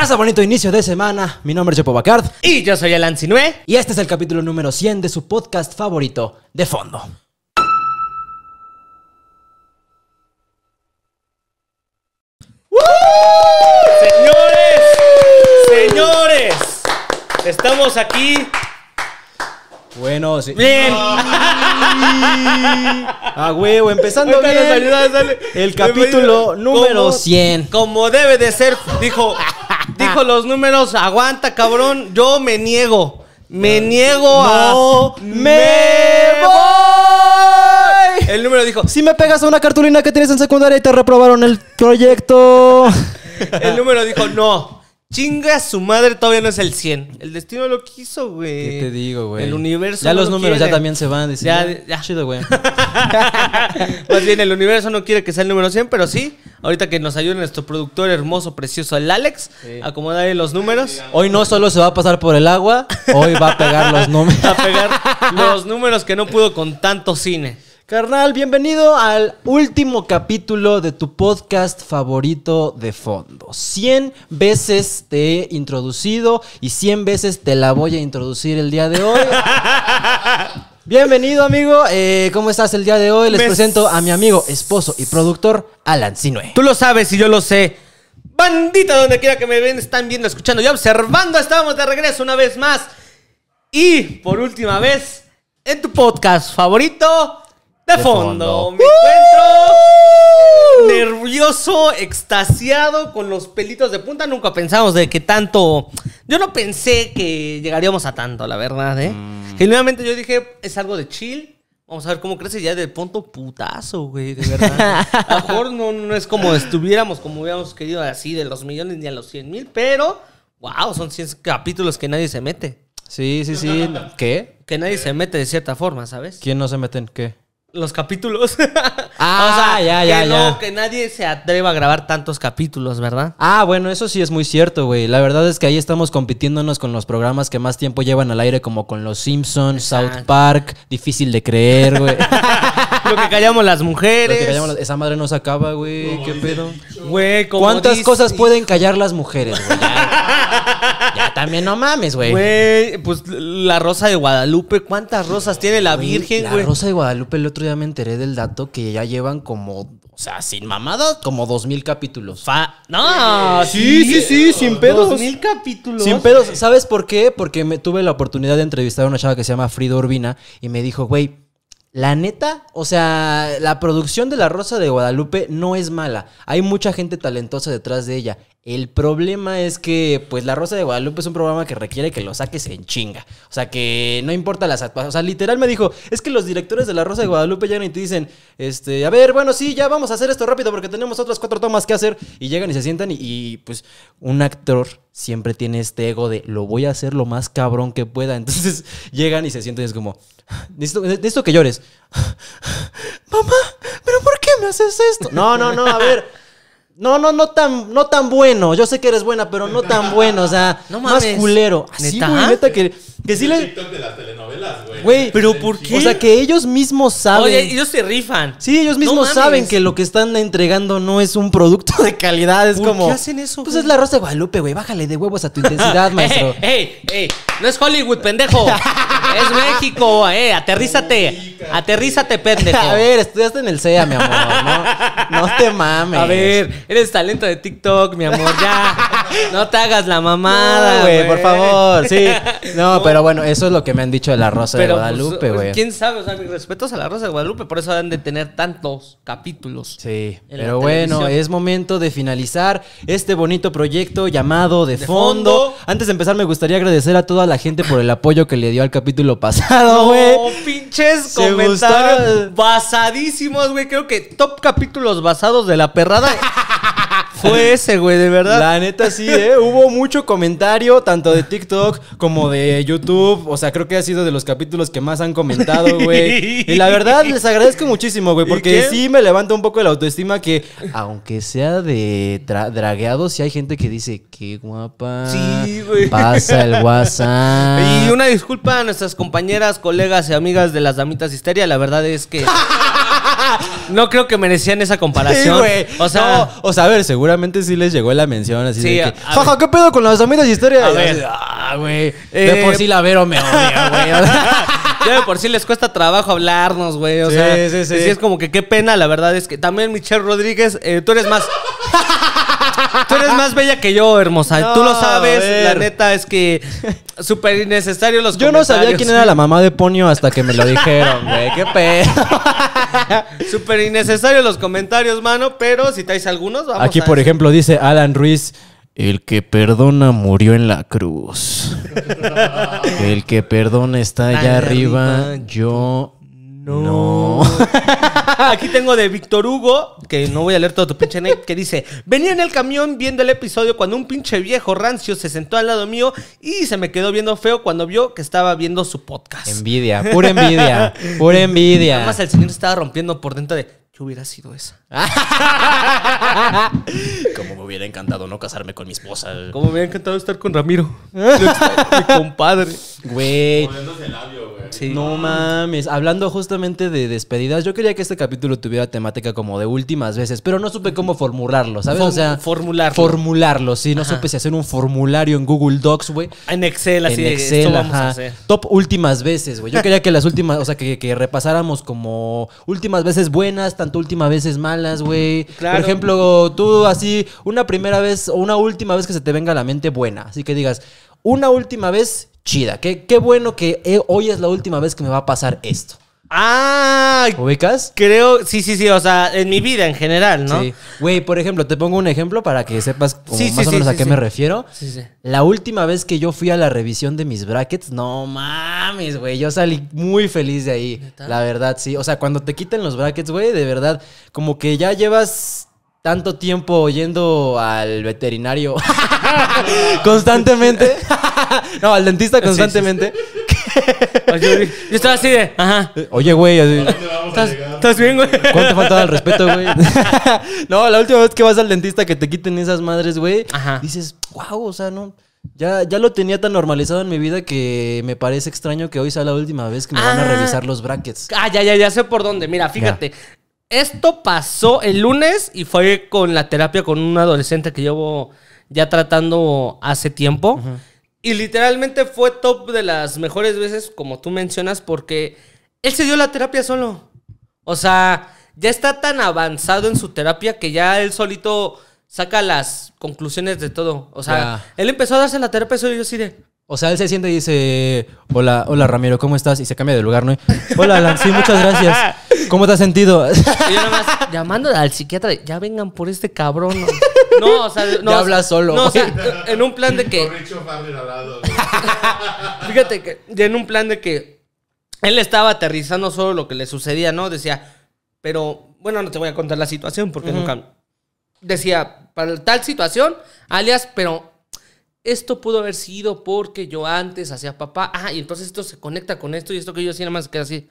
Raza, bonito inicio de semana. Mi nombre es Chepo Bacard. Y yo soy Alan Sinue. Y este es el capítulo número 100 de su podcast favorito, De Fondo. Señores, señores, estamos aquí. Bueno, Bien. A huevo, empezando bien. El capítulo número 100. Como debe de ser, dijo dijo los números, aguanta, cabrón. Yo me niego. Me niego a. ¡Me voy! El número dijo: Si me pegas a una cartulina que tienes en secundaria y te reprobaron el proyecto. el número dijo: No. Chinga su madre, todavía no es el 100. El destino lo quiso, güey. ¿Qué te digo, güey? El universo. Ya los números ya también se van. Decir, ya, ah, ya, Más bien, el universo no quiere que sea el número 100, pero sí. Ahorita que nos ayude nuestro productor hermoso, precioso, el Alex, A acomodarle los números. Hoy no solo se va a pasar por el agua, hoy va a pegar los números. a pegar los números que no pudo con tanto cine. Carnal, bienvenido al último capítulo de tu podcast favorito de fondo. 100 veces te he introducido y 100 veces te la voy a introducir el día de hoy. Bienvenido, amigo. Eh, ¿Cómo estás el día de hoy? Les presento a mi amigo, esposo y productor, Alan Sinue. Tú lo sabes y yo lo sé. Bandita, donde quiera que me ven, están viendo, escuchando y observando. Estamos de regreso una vez más. Y por última vez, en tu podcast favorito de, fondo. Me encuentro nervioso, extasiado, con los pelitos de punta. Nunca pensamos de que tanto. Yo no pensé que llegaríamos a tanto, la verdad, ¿eh? Mm. Genuinamente yo dije, es algo de chill. Vamos a ver cómo crece ya de punto putazo, güey, de verdad. a lo mejor no, es como estuviéramos, como hubiéramos querido así, de los millones ni a los cien mil, pero, wow, son 100 capítulos que nadie se mete. Sí, sí, sí. ¿Qué? Que nadie se mete de cierta forma, ¿sabes? ¿Quién no se mete en qué? los capítulos. Ah, ya, ya, ya. No, que nadie se atreva a grabar tantos capítulos, ¿verdad? Ah, bueno, eso sí es muy cierto, güey. La verdad es que ahí estamos compitiéndonos con los programas que más tiempo llevan al aire, como con Los Simpsons, South Park, difícil de creer, güey. Lo que callamos las mujeres. Esa madre no se acaba, güey. ¿Qué pedo? Güey, ¿Cuántas cosas pueden callar las mujeres, güey? también no mames, güey. Güey, pues la rosa de Guadalupe, ¿cuántas rosas tiene la Virgen, güey? La rosa de Guadalupe, el otro día me enteré del dato que ya llevan como, o sea, sin mamadas, como dos mil capítulos. Fa no, eh, sí, sí, sí, sin pedos. Dos mil capítulos. Sin pedos. ¿Sabes por qué? Porque me tuve la oportunidad de entrevistar a una chava que se llama Frida Urbina y me dijo, güey la neta, o sea, la producción de La Rosa de Guadalupe no es mala. Hay mucha gente talentosa detrás de ella. El problema es que, pues, La Rosa de Guadalupe es un programa que requiere que lo saques en chinga. O sea, que no importa las actuaciones. O sea, literal me dijo, es que los directores de La Rosa de Guadalupe llegan y te dicen, este, a ver, bueno, sí, ya vamos a hacer esto rápido porque tenemos otras cuatro tomas que hacer. Y llegan y se sientan y, pues, un actor siempre tiene este ego de, lo voy a hacer lo más cabrón que pueda. Entonces, llegan y se sienten y es como... Necesito, que llores. Mamá, ¿pero por qué me haces esto? No, no, no, a ver. No, no, no tan, no tan bueno. Yo sé que eres buena, pero no tan bueno. O sea, más culero. Así, ¿Neta? neta que que sí le... TikTok de las telenovelas, güey. Güey, pero ¿por qué? O sea, que ellos mismos saben. Oye, ellos se rifan. Sí, ellos mismos saben que lo que están entregando no es un producto de calidad. Es ¿Por como. qué hacen eso? Pues es la Rosa de Guadalupe, güey. Bájale de huevos a tu intensidad, maestro. ¡Ey, ey! Hey. No es Hollywood, pendejo. es México, eh. Aterrízate. aterrízate, pendejo. A ver, estudiaste en el CEA, mi amor. No, no te mames. A ver, eres talento de TikTok, mi amor. Ya. No te hagas la mamada, güey. Por favor, sí. No, pero pero bueno, eso es lo que me han dicho de la Rosa de pues, Guadalupe, güey. ¿Quién sabe? O sea, mis respetos a la Rosa de Guadalupe, por eso han de tener tantos capítulos. Sí, pero bueno, es momento de finalizar este bonito proyecto llamado De, fondo. Antes de empezar, me gustaría agradecer a toda la gente por el apoyo que le dio al capítulo pasado, güey. pinches comentarios basadísimos, güey. Creo que top capítulos basados de la perrada. Fue ese, güey, de verdad. La neta sí, ¿eh? Hubo mucho comentario, tanto de TikTok como de YouTube YouTube. O sea, creo que ha sido de los capítulos que más han comentado, güey. Y la verdad, les agradezco muchísimo, güey, porque sí me levanta un poco la autoestima que, aunque sea de dragueado, sí hay gente que dice, qué guapa. Sí, güey. Pasa el WhatsApp. Y una disculpa a nuestras compañeras, colegas y amigas de las damitas histeria. La verdad es que. no creo que merecían esa comparación. Sí, O sea, o sea, a ver, seguramente sí les llegó la mención así sí, de que, jaja, ¿qué pedo con las amigas de historia? A ver, ah, güey. de por eh, sí la Vero me odia, güey. de por sí les cuesta trabajo hablarnos, güey. O sí, sea, sí, sí. es como que qué pena, la verdad es que también Michelle Rodríguez, eh, tú eres más tú eres más bella que yo, hermosa. tú lo sabes. La neta es que súper innecesario los comentarios. Yo no sabía quién era la mamá de Ponio hasta que me lo dijeron, güey. Qué pedo. Súper innecesario los comentarios, mano. Pero si traes algunos, vamos Aquí, por ejemplo, dice Alan Ruiz. El que perdona murió en la cruz. El que perdona está allá arriba. Yo no. Aquí tengo de Víctor Hugo, que no voy a leer todo tu pinche name, que dice: Venía en el camión viendo el episodio cuando un pinche viejo rancio se sentó al lado mío y se me quedó viendo feo cuando vio que estaba viendo su podcast. Envidia, pura envidia, pura envidia. Además, el señor estaba rompiendo por dentro de. Yo hubiera sido esa. Como me hubiera encantado no casarme con mi esposa. Como me hubiera encantado estar con Ramiro. mi compadre. Güey. No mames. Hablando justamente de despedidas, yo quería que este capítulo tuviera temática como de últimas veces, pero no supe cómo formularlo, ¿sabes? o sea, formularlo. Formularlo, sí. No supe si hacer un formulario en Google Docs, güey. En Excel, así en Excel, Top últimas veces, güey. Yo quería que las últimas, o sea, que, que repasáramos como últimas veces buenas, tanto últimas veces malas, güey. Por ejemplo, tú así, una primera vez o una última vez que se te venga a la mente buena. Así que digas, una última vez chida. Qué, bueno que eh, hoy es la última vez que me va a pasar esto. Ah, ¿ubicas? Creo, sí, sí, sí, o sea, en mi vida en general, ¿no? Sí. Güey, por ejemplo, te pongo un ejemplo para que sepas más o menos a qué me refiero. Sí, sí. La última vez que yo fui a la revisión de mis brackets, no mames, güey, yo salí muy feliz de ahí. La verdad, sí. O sea, cuando te quiten los brackets, güey, de verdad, como que ya llevas tanto tiempo yendo al veterinario constantemente. no, al dentista constantemente. yo estaba así de, ajá. Oye, güey, ¿Estás, bien, güey? ¿Cuánto faltaba el respeto, güey? no, la última vez que vas al dentista que te quiten esas madres, güey, dices, wow, o sea, no. Ya, ya lo tenía tan normalizado en mi vida que me parece extraño que hoy sea la última vez que me van a ah. revisar los brackets. Ah, ya, ya, ya sé por dónde. Mira, fíjate, esto pasó el lunes y fue con la terapia con un adolescente que llevo ya tratando hace tiempo. Y literalmente fue top de las mejores veces, como tú mencionas, porque él se dio la terapia solo. O sea, ya está tan avanzado en su terapia que ya él solito saca las conclusiones de todo. O sea, él empezó a darse la terapia solo y yo sí de, o sea, él se siente y dice, hola, hola Ramiro, ¿cómo estás? Y se cambia de lugar, ¿no? Hola, Alan, sí, muchas gracias. ¿Cómo te has sentido? Y yo nomás llamando al psiquiatra, ya vengan por este cabrón. No, o sea, no. Ya habla solo. No, o sea, en un plan de que. Fíjate que, en un plan de que él estaba aterrizando solo lo que le sucedía, ¿no? Decía, pero bueno, no te voy a contar la situación porque nunca. Decía, para tal situación, alias, pero esto pudo haber sido porque yo antes hacía papá. Ah, y entonces esto se conecta con esto y esto que yo hacía nada más que así.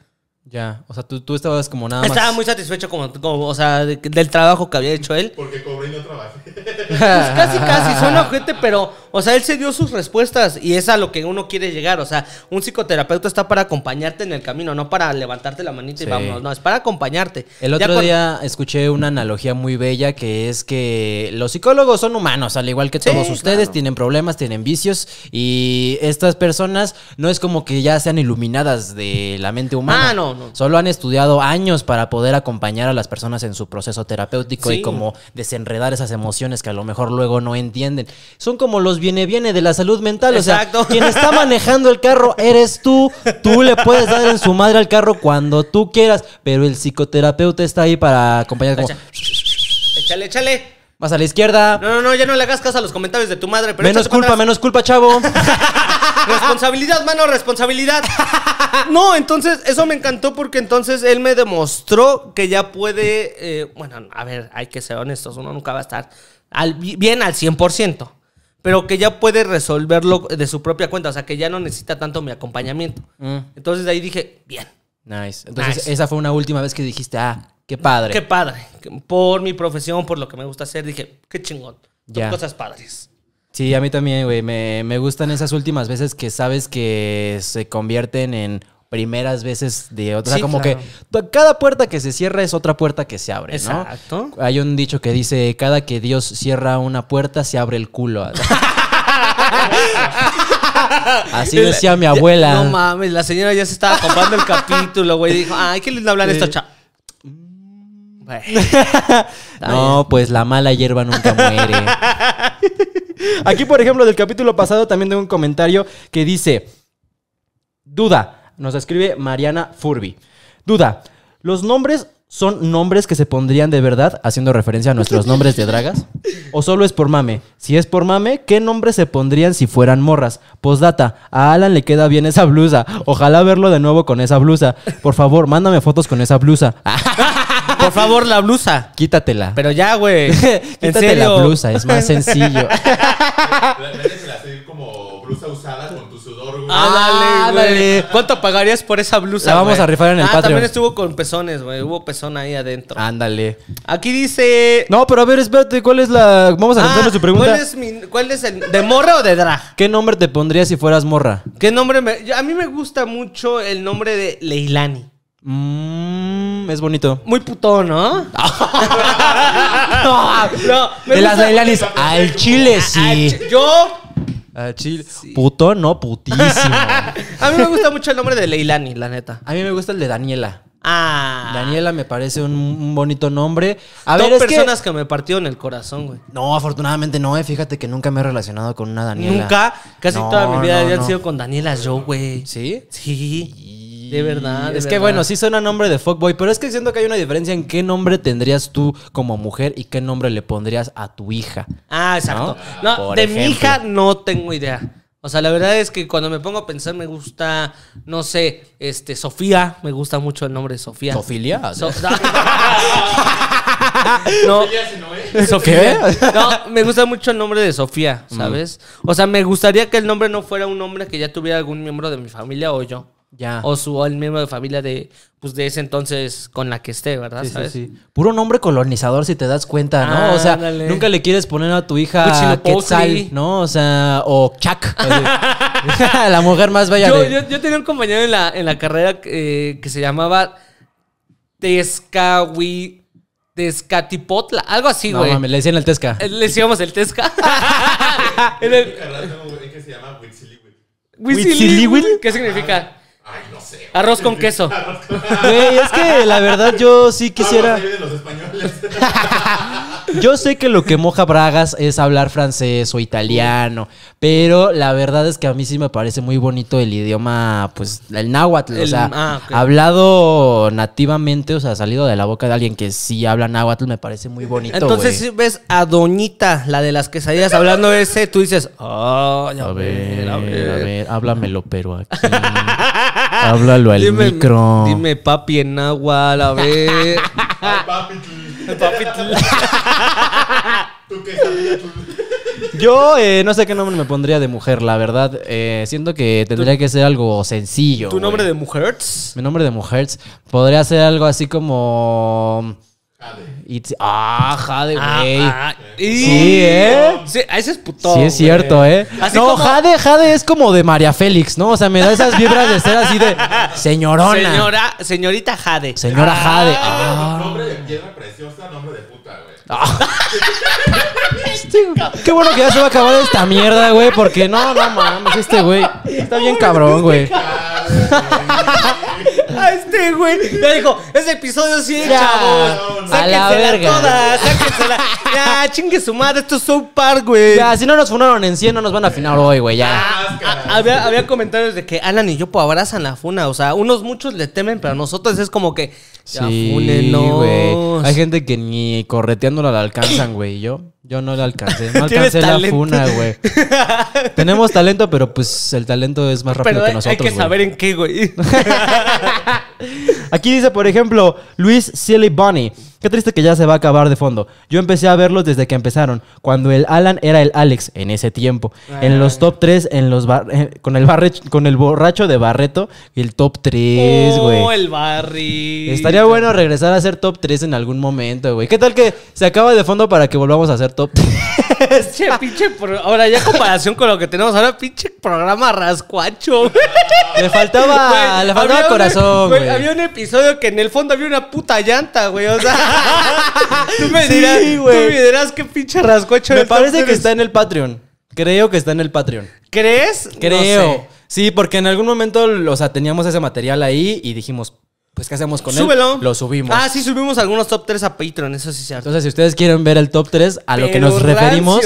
Ya, o sea, tú, tú estabas como nada Estaba muy satisfecho como, o sea, del trabajo que había hecho él. Porque cobré y no Pues casi, casi, son gente, pero, o sea, él se dio sus respuestas y es a lo que uno quiere llegar. O sea, un psicoterapeuta está para acompañarte en el camino, no para levantarte la manita y vámonos. No, es para acompañarte. El otro día escuché una analogía muy bella que es que los psicólogos son humanos, al igual que todos ustedes, tienen problemas, tienen vicios y estas personas no es como que ya sean iluminadas de la mente humana. Ah, no, Solo han estudiado años para poder acompañar a las personas en su proceso terapéutico y como desenredar esas emociones que a lo mejor luego no entienden. Son como los viene-viene de la salud mental. O sea, quien está manejando el carro eres tú. Tú le puedes dar en su madre al carro cuando tú quieras, pero el psicoterapeuta está ahí para acompañar Échale, échale. Más a la izquierda. No, no, no, ya no le hagas caso a los comentarios de tu madre. menos culpa, menos culpa, chavo. Responsabilidad, mano, responsabilidad. No, entonces eso me encantó porque entonces él me demostró que ya puede, eh, bueno, a ver, hay que ser honestos, uno nunca va a estar al, bien al 100%, pero que ya puede resolverlo de su propia cuenta, o sea, que ya no necesita tanto mi acompañamiento. Mm. Entonces ahí dije, bien. Nice. Entonces esa fue una última vez que dijiste, ah, qué padre. Qué padre. Por mi profesión, por lo que me gusta hacer, dije, qué chingón. Son cosas padres. Sí, a mí también, güey. Me, gustan esas últimas veces que sabes que se convierten en primeras veces de otra. o sea, como que cada puerta que se cierra es otra puerta que se abre, ¿no? Exacto. Hay un dicho que dice: cada que Dios cierra una puerta, se abre el culo. Así decía mi abuela. No mames, la señora ya se estaba comprando el capítulo, güey. Dijo, ah, ay, qué lindo hablar esto, chava. no, pues la mala hierba nunca muere. Aquí, por ejemplo, del capítulo pasado también tengo un comentario que dice: Duda, nos escribe Mariana Furby. Duda, ¿los nombres son nombres que se pondrían de verdad haciendo referencia a nuestros nombres de dragas? ¿O solo es por mame? Si es por mame, ¿qué nombres se pondrían si fueran morras? Postdata, a Alan le queda bien esa blusa. Ojalá verlo de nuevo con esa blusa. Por favor, mándame fotos con esa blusa. Por favor, la blusa. Quítatela. Pero ya, güey. Quítate la blusa, es más sencillo. como blusa usada con tu sudor, güey. Ah, dale, ¿Cuánto pagarías por esa blusa? La vamos a rifar en el ah, también estuvo con pezones, güey. Hubo pezón ahí adentro. Ándale. Aquí dice. No, pero a ver, espérate, ¿cuál es la. Vamos a responder ah, su pregunta. ¿Cuál es, mi... ¿Cuál es el. ¿De morra o de drag? ¿Qué nombre te pondrías si fueras morra? ¿Qué nombre me.? A mí me gusta mucho el nombre de Leilani. Mmm, es bonito. Muy putón, ¿no? no, De las Leilani al chile, sí. Yo, Al chile. Puto, no, putísimo. a mí me gusta mucho el nombre de Leilani, la neta. A mí me gusta el de Daniela. Ah. Daniela me parece un, bonito nombre. A personas que... me partieron el corazón, güey. No, afortunadamente no, eh. Fíjate que nunca me he relacionado con una Daniela. Nunca, casi toda mi vida había sido con Daniela yo, güey. ¿Sí? Sí. De verdad. es que bueno, sí suena nombre de fuckboy, pero es que siento que hay una diferencia en qué nombre tendrías tú como mujer y qué nombre le pondrías a tu hija. Ah, exacto. No, de mi hija no tengo idea. O sea, la verdad es que cuando me pongo a pensar me gusta, no sé, este, Sofía, me gusta mucho el nombre de Sofía. ¿Sofilia? no. ¿Sofía? No, me gusta mucho el nombre de Sofía, mm. ¿sabes? O sea, me gustaría que el nombre no fuera un nombre que ya tuviera algún miembro de mi familia o yo. O su el miembro de familia de, pues de ese entonces con la que esté, ¿verdad? Sí, Sí, Puro nombre colonizador, si te das cuenta, ¿no? o sea, nunca le quieres poner a tu hija pues, Quetzal, ¿no? O sea, o Chak. la mujer más bella. Yo, yo, tenía un compañero en la, carrera eh, que se llamaba Tescawi. Tezcatipotla, algo así, güey. No, mames, le decían el Tesca. Eh, le decíamos el Tesca. en el... se ¿Qué significa? Arroz con queso. Güey, es que la verdad yo sí quisiera. Los españoles. yo sé que lo que moja Bragas es hablar francés o italiano, pero la verdad es que a mí sí me parece muy bonito el idioma, pues el náhuatl, o sea, ah, hablado nativamente, o sea, salido de la boca de alguien que sí habla náhuatl, me parece muy bonito. Entonces, si ves a Doñita, la de las que salías hablando ese, tú dices, oh, a, ver, a, ver, a ver, háblamelo, pero aquí. Háblalo al micrófono, micro. Dime, papi, en náhuatl, a ver. papi, papi. Pues. Yo eh, no sé qué nombre me pondría de mujer, la verdad. Eh, siento que tendría que ser algo sencillo. ¿Tu nombre de mujer? Mi nombre de mujer podría ser algo así como. Jade. Ah, Jade, ah, güey. Ah, sí, ¿eh? Sí, ese es putón. Sí, es cierto, ¿eh? no, Jade, Jade es como de María Félix, ¿no? O sea, me da esas vibras de ser así de señorona. Señora, señorita Jade. Señora ah. Jade. Ah, nombre Ja. Pues, qué bueno que ya se va a acabar esta mierda, güey. Porque no, no mames, este güey. Está bien cabrón, güey. A este güey. Ya dijo, ese episodio sí, ya, chavos. A la verga. Toda, sáquensela. Ya, chingue su madre, esto es un par, güey. Ya, si no nos funaron en 100, no nos van a afinar hoy, güey, ya. Ah, ah, había, comentarios de que Alan y yo pues, abrazan la funa. O sea, unos muchos le temen, pero a nosotros es como que. Ya, sí, güey. Hay gente que ni correteándola la alcanzan, güey. Y yo. Yo no la alcancé, no alcancé la funa, güey. Tenemos talento, pero pues el talento es más rápido que nosotros. Hay que saber en qué, güey. Aquí dice, por ejemplo, Luis Silly Bunny. Qué triste que ya se va a acabar de fondo. Yo empecé a verlo desde que empezaron, cuando el Alan era el Alex en ese tiempo. En los ah. top 3, en los eh, con, el con el borracho de Barreto, el top 3, güey. Oh, el Barry. Estaría bueno regresar a ser top 3 en algún momento, güey. ¿Qué tal que se acaba de fondo para que volvamos a ser top 3? che, pinche. Ahora, ya en comparación con lo que tenemos ahora, pinche programa rascuacho, Le faltaba, le faltaba corazón, güey. Había un episodio y solo que en el fondo había una puta llanta, güey. O sea, tú me dirás, tú me dirás qué pinche rascocho. Me parece que está en el Patreon. Creo que está en el Patreon. ¿Crees? Creo. Sí, porque en algún momento, o sea, teníamos ese material ahí y dijimos, pues ¿qué hacemos con Súbelo. él? Lo subimos. Ah, sí, subimos algunos top 3 a Patreon, eso sí es cierto. Entonces, si ustedes quieren ver el top 3, a lo que nos referimos.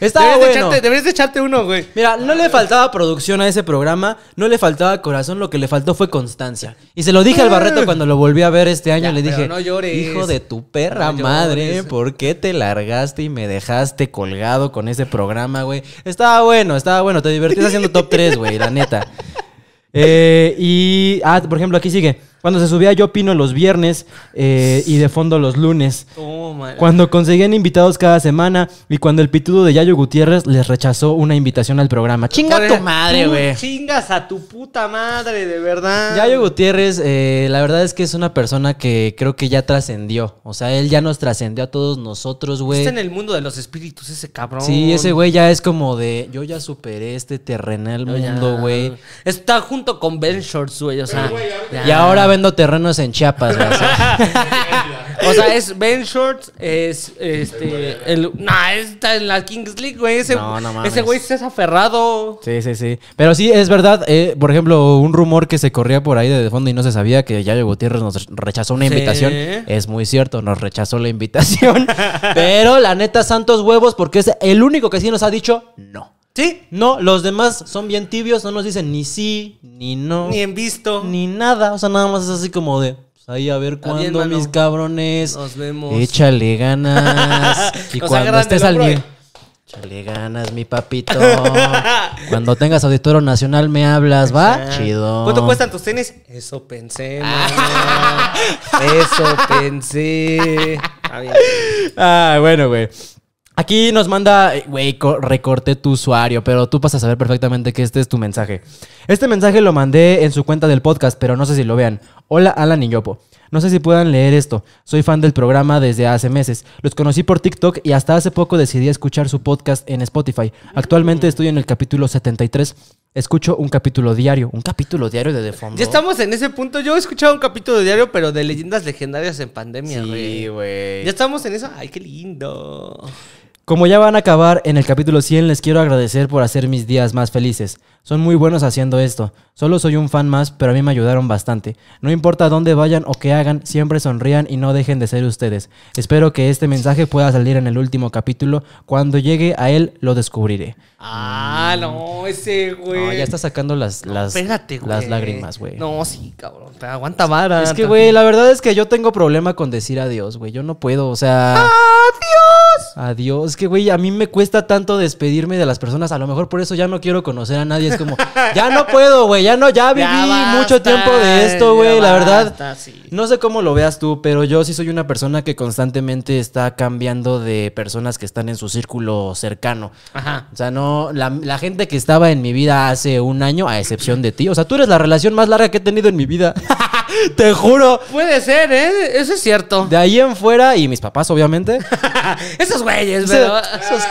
Está deberías, bueno. echarte, deberías echarte uno, güey. Mira, no le faltaba producción a ese programa, no le faltaba corazón, lo que le faltó fue constancia. Y se lo dije al Barreto ah. cuando lo volví a ver este año, le dije, no hijo de tu perra madre, ¿por qué te largaste y me dejaste colgado con ese programa, güey? Estaba bueno, estaba bueno, te divertiste haciendo top 3, güey, la neta. Eh, y, ah, por ejemplo, aquí sigue. Cuando se subía Yo Opino los viernes eh, y de fondo los lunes. cuando conseguían invitados cada semana y cuando el pitudo de Yayo Gutiérrez les rechazó una invitación al programa. ¡Chinga a tu madre, güey! ¡Chingas a tu puta madre, de verdad! Yayo Gutiérrez, eh, la verdad es que es una persona que creo que ya trascendió. O sea, él ya nos trascendió a todos nosotros, güey. Está en el mundo de los espíritus ese cabrón. Sí, ese güey ya es como de, yo ya superé este terrenal mundo, güey. Está junto con Ben Shorts, güey. O sea, y ahora vendo terrenos en Chiapas, o sea. es Ben Shorts, es este. El, no, está en la Kings League, güey. Ese, güey se es aferrado. Sí, sí, sí. Pero sí, es verdad. Eh, por ejemplo, un rumor que se corría por ahí de fondo y no se sabía que Yayo Gutiérrez nos rechazó una invitación. Es muy cierto, nos rechazó la invitación. pero la neta, santos huevos, porque es el único que sí nos ha dicho no. Sí. No, los demás son bien tibios, no nos dicen ni sí, ni no. Ni en visto. Ni nada. O sea, nada más es así como de. Pues, ahí a ver cuándo, mis cabrones. Nos vemos. Échale ganas. y cuando estés al Échale ganas, mi papito. cuando tengas auditorio nacional me hablas, ¿va? Chido. ¿Cuánto cuestan tus tenis? Eso pensé. Eso pensé. Ah, bueno, güey. Aquí nos manda, güey, recorté tu usuario, pero tú vas a saber perfectamente que este es tu mensaje. Este mensaje lo mandé en su cuenta del podcast, pero no sé si lo vean. Hola Alan y Yopo. No sé si puedan leer esto. Soy fan del programa desde hace meses. Los conocí por TikTok y hasta hace poco decidí escuchar su podcast en Spotify. Actualmente estoy en el capítulo 73. Escucho un capítulo diario. Un capítulo diario de, The Ya estamos en ese punto. Yo he escuchado un capítulo diario, pero de leyendas legendarias en pandemia, Sí, güey. Ya estamos en eso. Ay, qué lindo. Como ya van a acabar en el capítulo 100, les quiero agradecer por hacer mis días más felices. Son muy buenos haciendo esto. Solo soy un fan más, pero a mí me ayudaron bastante. No importa dónde vayan o qué hagan, siempre sonrían y no dejen de ser ustedes. Espero que este mensaje pueda salir en el último capítulo. Cuando llegue a él, lo descubriré. Ah, no, ese güey. ya está sacando las, las, lágrimas, güey. No, sí, cabrón. Te aguanta vara. Es que, güey, la verdad es que yo tengo problema con decir adiós, güey. Yo no puedo, o sea. ¡Adiós! Adiós. Es que, güey, a mí me cuesta tanto despedirme de las personas. A lo mejor por eso ya no quiero conocer a nadie. Es como, ya no puedo, güey. Ya no, ya viví mucho tiempo de esto, güey. La verdad. No sé cómo lo veas tú, pero yo sí soy una persona que constantemente está cambiando de personas que están en su círculo cercano. Ajá. O sea, no, la, la gente que estaba en mi vida hace un año, a excepción de ti. O sea, tú eres la relación más larga que he tenido en mi vida. Te juro. Puede ser, ¿eh? Eso es cierto. De ahí en fuera, y mis papás, obviamente. esos güeyes, pero. Esos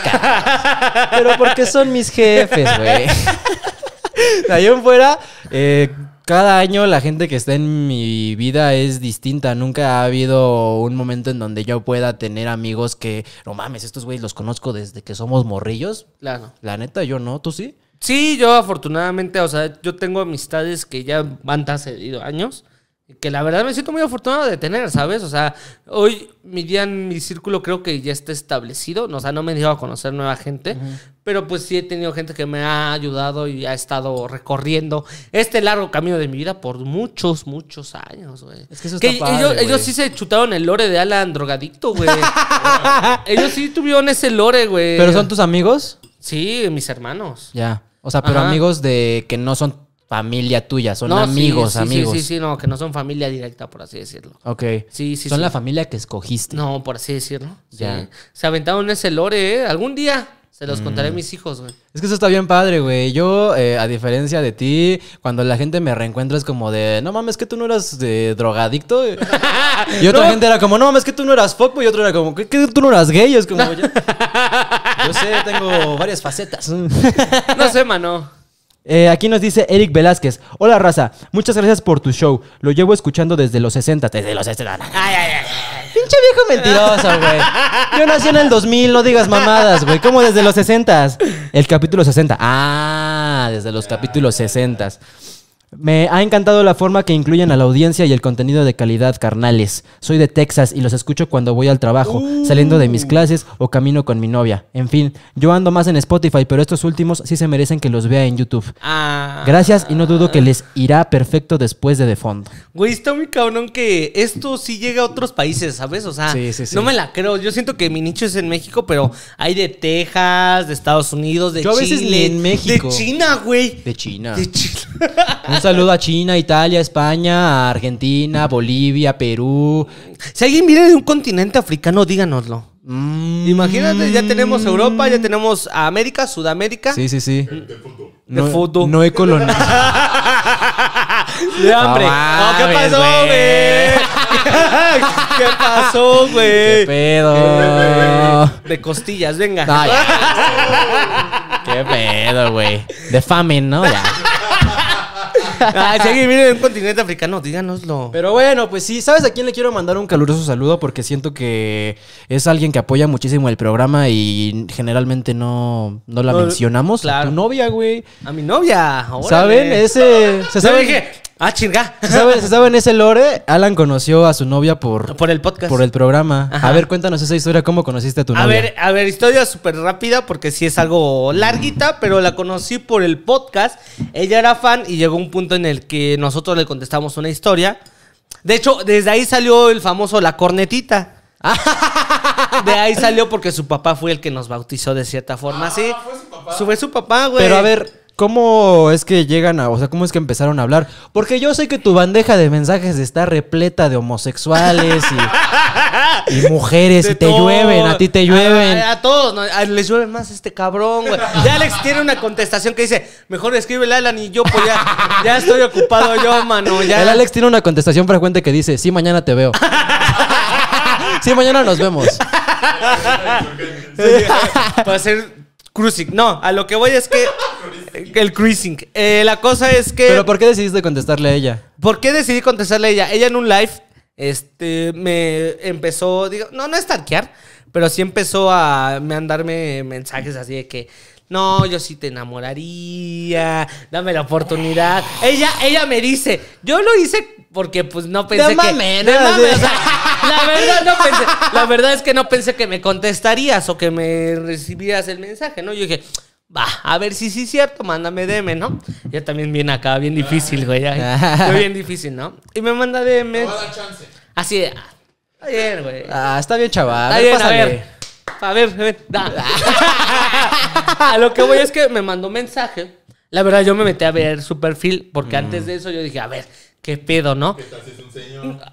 Pero porque son mis jefes, güey. De ahí en fuera, eh, cada año la gente que está en mi vida es distinta. Nunca ha habido un momento en donde yo pueda tener amigos que, no mames, estos güeyes los conozco desde que somos morrillos. La neta, yo no, tú sí. Sí, yo afortunadamente, o sea, yo tengo amistades que ya van hace años que la verdad me siento muy afortunado de tener, ¿sabes? O sea, hoy mi día en mi círculo creo que ya está establecido, o sea, no me he a conocer nueva gente, pero pues sí he tenido gente que me ha ayudado y ha estado recorriendo este largo camino de mi vida por muchos, muchos años, güey. Es que eso está ellos, sí se chutaron el lore de Alan drogadicto, güey. ellos sí tuvieron ese lore, güey. ¿Pero son tus amigos? Sí, mis hermanos. Ya. O sea, pero amigos de que no son familia tuya, son amigos, amigos. Sí, no, que no son familia directa, por así decirlo. Ok. Sí, sí. Son la familia que escogiste. No, por así decirlo. Ya. Se aventaron ese lore, ¿eh? Algún día se los mm. contaré a mis hijos, güey. Es que eso está bien padre, güey. Yo, eh, a diferencia de ti, cuando la gente me reencuentra es como de, no mames, que tú no eras de eh, drogadicto. y otra gente era como, no mames, que tú no eras fuckboy. Y otro era como, que tú no eras gay. es como, yo, yo sé, tengo varias facetas. no sé, mano. Eh, aquí nos dice Eric Velázquez. Hola, raza. Muchas gracias por tu show. Lo llevo escuchando desde los 60. Desde los 60. Ay, ay, ay. Pinche viejo mentiroso, güey. Yo nací en el 2000, no digas mamadas, güey. ¿Cómo desde los 60? El capítulo 60. Ah, desde los capítulos 60. Me ha encantado la forma que incluyen a la audiencia y el contenido de calidad, carnales. Soy de Texas y los escucho cuando voy al trabajo, uh. saliendo de mis clases o camino con mi novia. En fin, yo ando más en Spotify, pero estos últimos sí se merecen que los vea en YouTube. Ah. Gracias y no dudo que les irá perfecto después de De Fondo. Güey, está muy cabrón que esto sí llega a otros países, ¿sabes? O sea, sí, no me la creo. Yo siento que mi nicho es en México, pero hay de Texas, de Estados Unidos, de Chile. veces en México. De China, güey. De China. De China. Un saludo a China, Italia, España, Argentina, Bolivia, Perú. Si alguien viene de un continente africano, díganoslo. Mm. Imagínate, ya tenemos Europa, ya tenemos América, Sudamérica. Sí, sí, sí. De fútbol. No, de fútbol. No he colonizado. de hambre. ¿Qué pasó, güey? ¿Qué pasó, güey? ¿Qué pedo? De costillas, venga. ¿Qué pedo, güey? De famen, ¿no? Ya. ah, si alguien viene un continente africano, díganoslo. Pero bueno, pues sí, ¿sabes a quién le quiero mandar un caluroso saludo? Porque siento que es alguien que apoya muchísimo el programa y generalmente no, la mencionamos. A tu novia, güey. A mi novia. ¿Saben? Ese. ¿se saben? qué? Ah, chinga. ¿Se saben, ese lore? Alan conoció a su novia por... Por el podcast. Por el programa. A ver, cuéntanos esa historia. ¿Cómo conociste a tu novia? A ver, a ver, historia súper rápida porque sí es algo larguita, pero la conocí por el podcast. Ella era fan y llegó un punto en el que nosotros le contestamos una historia. De hecho, desde ahí salió el famoso La Cornetita. De ahí salió porque su papá fue el que nos bautizó de cierta forma, ah, sí. Fue su papá. Su, fue su papá, güey. Pero a ver, ¿Cómo es que llegan a, o sea, cómo es que empezaron a hablar? Porque yo sé que tu bandeja de mensajes está repleta de homosexuales y, mujeres y te llueven, a ti te llueven. A, todos, les llueve más este cabrón, güey. Ya Alex tiene una contestación que dice, mejor escribe a Alan y yo, pues ya, estoy ocupado yo, mano. Ya. El Alex tiene una contestación frecuente que dice, sí, mañana te veo. sí, mañana nos vemos. Para ser... Cruising. No, a lo que voy es que. el cruising. Eh, la cosa es que. ¿Pero por qué decidiste contestarle a ella? ¿Por qué decidí contestarle a ella? Ella en un live este, me empezó. Digo, no, no es tanquear, pero sí empezó a mandarme mensajes así de que no, yo sí te enamoraría, dame la oportunidad. Ella, ella me dice, yo lo hice porque pues no pensé que... ¿eh? la verdad no pensé, la verdad es que no pensé que me contestarías o que me recibías el mensaje, ¿no? Yo dije, va, a ver si sí, es cierto, mándame DM, ¿no? Ya también viene acá, bien difícil, güey. Yo bien difícil, ¿no? Y me manda DM. No va chance. Así, ah, está bien, güey. Ah, está bien, chaval. Está bien, a ver, a ver. Lo que voy es que me mandó mensaje. La verdad, yo me metí a ver su perfil, porque antes de mm. eso yo dije, a ver, ¿qué pedo, no?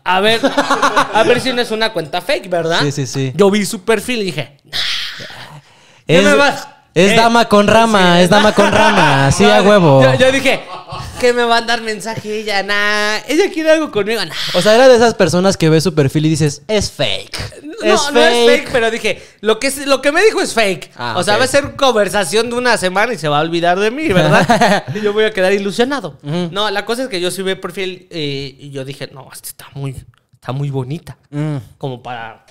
A ver, a ver si no es una cuenta fake, ¿verdad? Sí, sí, sí. Yo vi su perfil y dije, es, eh. dama con rama, es dama con rama, así a huevo. yo dije, que me va a dar mensaje ella, nah. Ella quiere algo conmigo, nah. O sea, era de esas personas que ve su perfil y dices, es fake. No, es no fake. es fake, pero dije, lo que, lo que me dijo es fake. Ah, o sea, va a ser conversación de una semana y se va a olvidar de mí, ¿verdad? y yo voy a quedar ilusionado. No, la cosa es que yo sí perfil eh, y yo dije, no, esta está muy, está muy bonita. Mm. Como para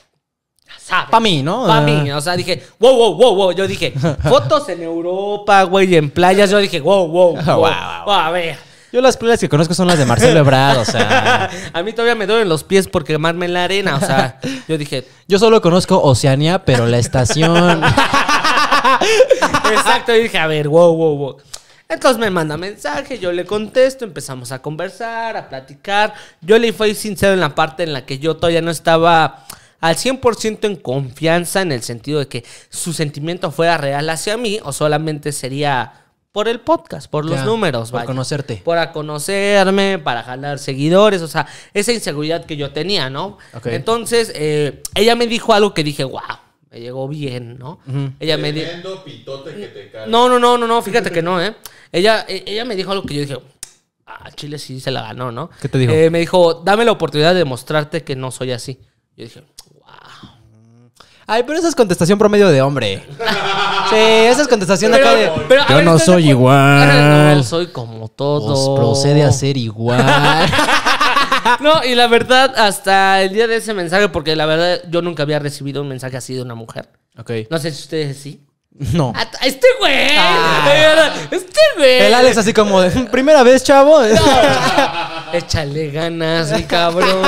pa Para mí, ¿no? Para ah. mí. O sea, dije, wow, wow, wow, wow. Yo dije, fotos en Europa, güey, en playas. Yo dije, ah, wow, wow, wow. A ver. Yo las playas que conozco son las de Marcelo Ebrard, o sea. a mí todavía me duelen los pies por quemarme en la arena, o sea. Yo dije. Yo solo conozco Oceania, pero la estación. Exacto, yo dije, a ver, wow, wow, wow. Entonces me manda mensaje, yo le contesto, empezamos a conversar, a platicar. Yo le fui sincero en la parte en la que yo todavía no estaba al 100% en confianza en el sentido de que su sentimiento fuera real hacia mí o solamente sería por el podcast, por los números, Por conocerte. Por conocerme, para jalar seguidores, o sea, esa inseguridad que yo tenía, ¿no? Entonces, eh, ella me dijo algo que dije, wow. Me llegó bien, ¿no? Ella me dijo. No, no, no, no, no, fíjate que no, ¿eh? Ella, e, ella me dijo algo que yo dije, ah, Chile sí se la ganó, ¿no? ¿Qué te dijo? Eh, me dijo, dame la oportunidad de mostrarte que no soy así. Yo dije, Ay, pero esa es contestación promedio de hombre. Sí, esa es contestación acá de. yo no soy igual. No soy como todos. Pues procede a ser igual. No, y la verdad, hasta el día de ese mensaje, porque la verdad yo nunca había recibido un mensaje así de una mujer. Ok. No sé si ustedes sí. No. Ah, este güey. Ah. Este güey. El Alex así como de primera vez, chavo. Échale ganas, mi cabrón.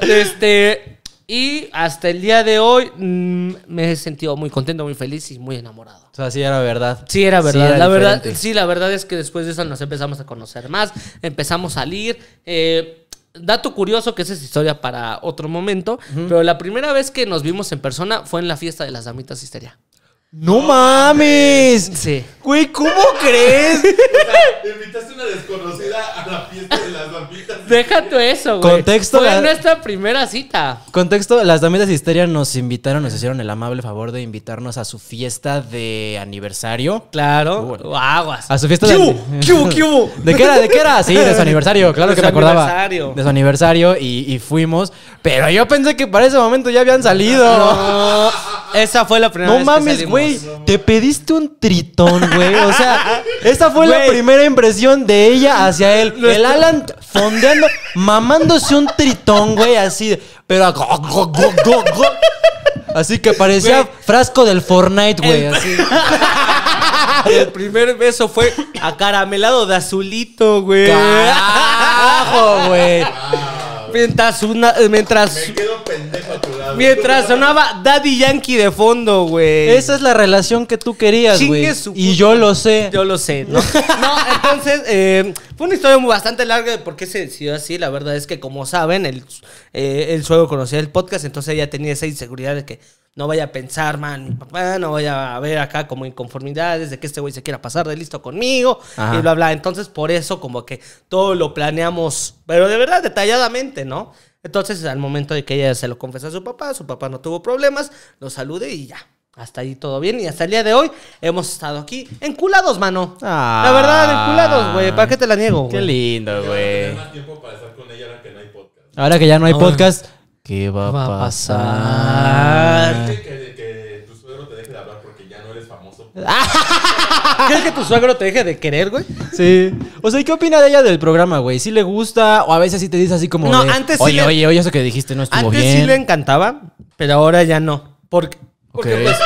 Este, y hasta el día de hoy mm, me he sentido muy contento, muy feliz y muy enamorado. O sea, sí era verdad. Sí era verdad. la verdad, sí, la verdad es que después de eso nos empezamos a conocer más, empezamos a salir. Eh, dato curioso que esa es historia para otro momento, pero la primera vez que nos vimos en persona fue en la fiesta de las damitas histeria. No, mames. Sí. Güey, ¿cómo crees? Invitaste a una desconocida a la fiesta de las damitas. Déjate eso, güey. Contexto. Fue nuestra primera cita. Contexto, las damitas de histeria nos invitaron, nos hicieron el amable favor de invitarnos a su fiesta de aniversario. Claro. Aguas. A su fiesta de. ¿Qué ¿Qué ¿De qué era? ¿De qué era? Sí, de su aniversario, claro que me acordaba. Aniversario. De su aniversario y, fuimos. Pero yo pensé que para ese momento ya habían salido. esa fue la primera no No mames, güey te pediste un tritón, güey. O sea, esa fue la primera impresión de ella hacia él. El Alan fondeando, mamándose un tritón, güey, así. Pero. así que parecía frasco del Fortnite, güey. El... El primer beso fue acaramelado de azulito, güey. Carajo, güey. Ah. Eh, mientras una. Mientras. Mientras sonaba Daddy Yankee de fondo, güey. Esa es la relación que tú querías, güey. Y yo lo sé. Yo lo sé, ¿no? entonces, eh, fue una historia bastante larga de por qué se decidió así. La verdad es que, como saben, el, eh, el suegro conocía el podcast, entonces ella tenía esa inseguridad de que no vaya a pensar, man, mi papá, no vaya a ver acá como inconformidades de que este güey se quiera pasar de listo conmigo y bla, bla. Entonces, por eso como que todo lo planeamos, pero de verdad, detalladamente, ¿no? Entonces, al momento de que ella se lo confesó a su papá, su papá no tuvo problemas, lo saludé y ya. Hasta ahí todo bien. Y hasta el día de hoy hemos estado aquí enculados, mano. la verdad, enculados, güey. ¿Para qué te la niego? Qué lindo, güey. Ahora que ya no hay ah, podcast. ¿Qué va, a pasar? ¿Quieres Que, tu suegro te deje de hablar porque ya no eres famoso. ¿Quieres que tu suegro te deje de querer, güey? Sí. O sea, ¿y qué opina de ella del programa, güey? ¿Sí le gusta? O a veces sí te dice así como. No, antes sí. Oye, le... oye, oye, eso que dijiste no estuvo bien. Antes sí le encantaba, pero ahora ya no. ¿Por qué? porque pues,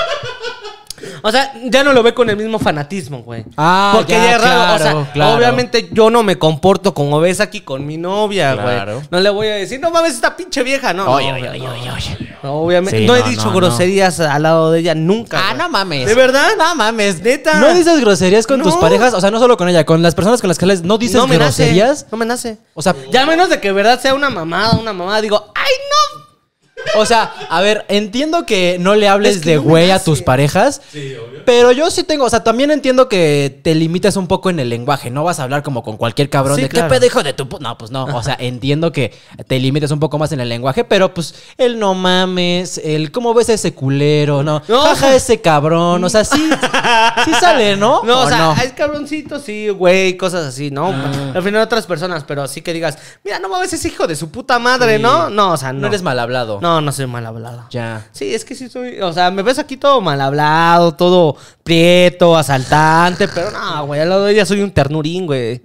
o sea, ya no lo ve con el mismo fanatismo, güey. Ah, Porque ya, es raro. Claro, obviamente yo no me comporto como ves aquí con mi novia, güey. No le voy a decir, no mames, esta pinche vieja, no. Oye, oye, oye, oye, oye. Obviamente. no, he dicho groserías al lado de ella nunca. Ah, no mames. ¿De verdad? No mames, neta. ¿No dices groserías con tus parejas? O sea, no solo con ella, con las personas con las que les no dices groserías. no me nace. O sea, ya menos de que verdad sea una mamada, una mamada, digo, ay, no o sea, a ver, entiendo que no le hables de güey a tus parejas. Sí, obvio. Pero yo sí tengo, o sea, también entiendo que te limites un poco en el lenguaje. No vas a hablar como con cualquier cabrón de claro. qué pendejo de tu. No, pues no. O sea, entiendo que te limites un poco más en el lenguaje, pero pues el no mames, el cómo ves a ese culero, no. Baja Jaja ese cabrón. O sea, sí, sí sale, ¿no? No, o, sea, es cabroncito, sí, güey, cosas así, ¿no? Ah. Al final otras personas, pero así que digas, mira, no mames, ese hijo de su puta madre, ¿no? No, o sea, no. No eres mal hablado. No, no soy mal hablado. Ya. Sí, es que sí soy. O sea, me ves aquí todo mal hablado, todo prieto, asaltante, pero no, güey, al lado de ella soy un ternurín, güey.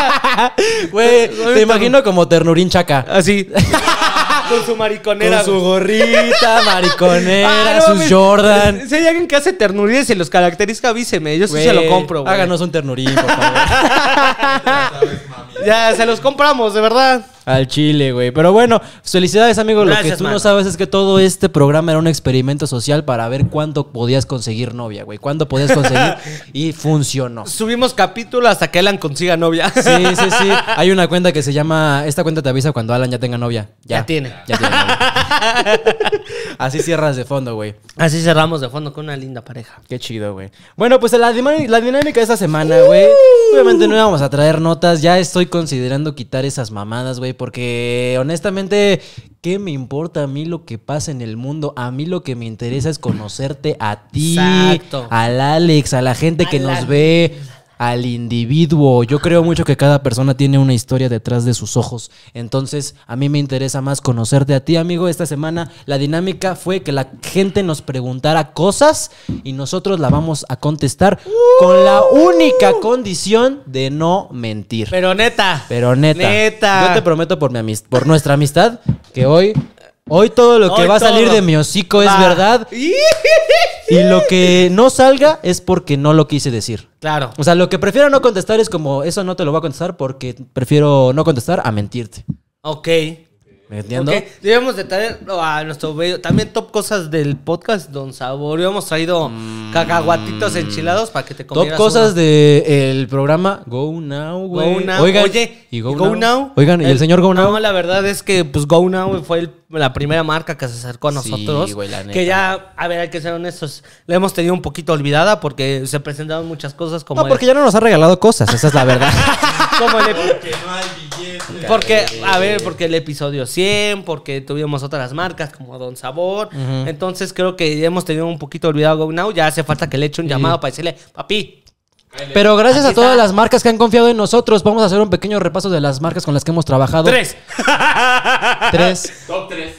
güey, te imagino como ternurín chaca. Así. Ah, Con su mariconera. Con su gorrita, mariconera, ah, sus Jordan. Si hay alguien que hace ternurín y se los caracteriza, avíseme. Yo sí se lo compro, güey. Háganos un ternurín, por favor. ya, se los compramos, de verdad. Al chile, güey. Pero bueno, felicidades, amigo. Lo que tú no sabes es que todo este programa era un experimento social para ver cuánto podías conseguir novia, güey. Cuánto podías conseguir y funcionó. Subimos capítulo hasta que Alan consiga novia. Sí, sí, sí. Hay una cuenta que se llama. Esta cuenta te avisa cuando Alan ya tenga novia. Ya, tiene. Novia. Así cierras de fondo, güey. Así cerramos de fondo con una linda pareja. Qué chido, güey. Bueno, pues la, la dinámica de esta semana, güey. Obviamente no íbamos a traer notas. Ya estoy considerando quitar esas mamadas, güey porque honestamente, ¿qué me importa a mí lo que pasa en el mundo? A mí lo que me interesa es conocerte a ti, al Alex, a la gente que nos ve, al individuo. Yo creo mucho que cada persona tiene una historia detrás de sus ojos. Entonces, a mí me interesa más conocerte a ti, amigo. Esta semana la dinámica fue que la gente nos preguntara cosas y nosotros la vamos a contestar con la única ¡Uh! condición de no mentir. Pero neta. Pero neta. neta. Yo te prometo por, mi por nuestra amistad que hoy Hoy todo lo que va a salir de mi hocico es verdad. Y lo que no salga es porque no lo quise decir. Claro. O sea, lo que prefiero no contestar es como, eso no te lo voy a contestar porque prefiero no contestar a mentirte. Ok. ¿Me entiendo? Debemos de traer oh, a nuestro video, también top cosas del podcast Don Sabor. Hemos traído mm. cacahuatitos enchilados para que te comieras Top cosas del programa Go Now, güey. Go Oigan, Oye, y Go, now? Oigan, ¿y el, eh, señor Go Now? la verdad es que pues Go Now fue el la primera marca que se acercó a nosotros. Que ya, a ver, hay que ser honestos, la hemos tenido un poquito olvidada porque se presentaron muchas cosas como. No, porque ya no nos ha regalado cosas, esa es la verdad. como el... Porque no hay billetes. Porque, a ver, porque el episodio 100, porque tuvimos otras marcas como Don Sabor. Entonces creo que hemos tenido un poquito olvidado Go Now. Ya hace falta que le eche un llamado para decirle, papi, pero gracias a todas las marcas que han confiado en nosotros, vamos a hacer un pequeño repaso de las marcas con las que hemos trabajado. Tres. tres.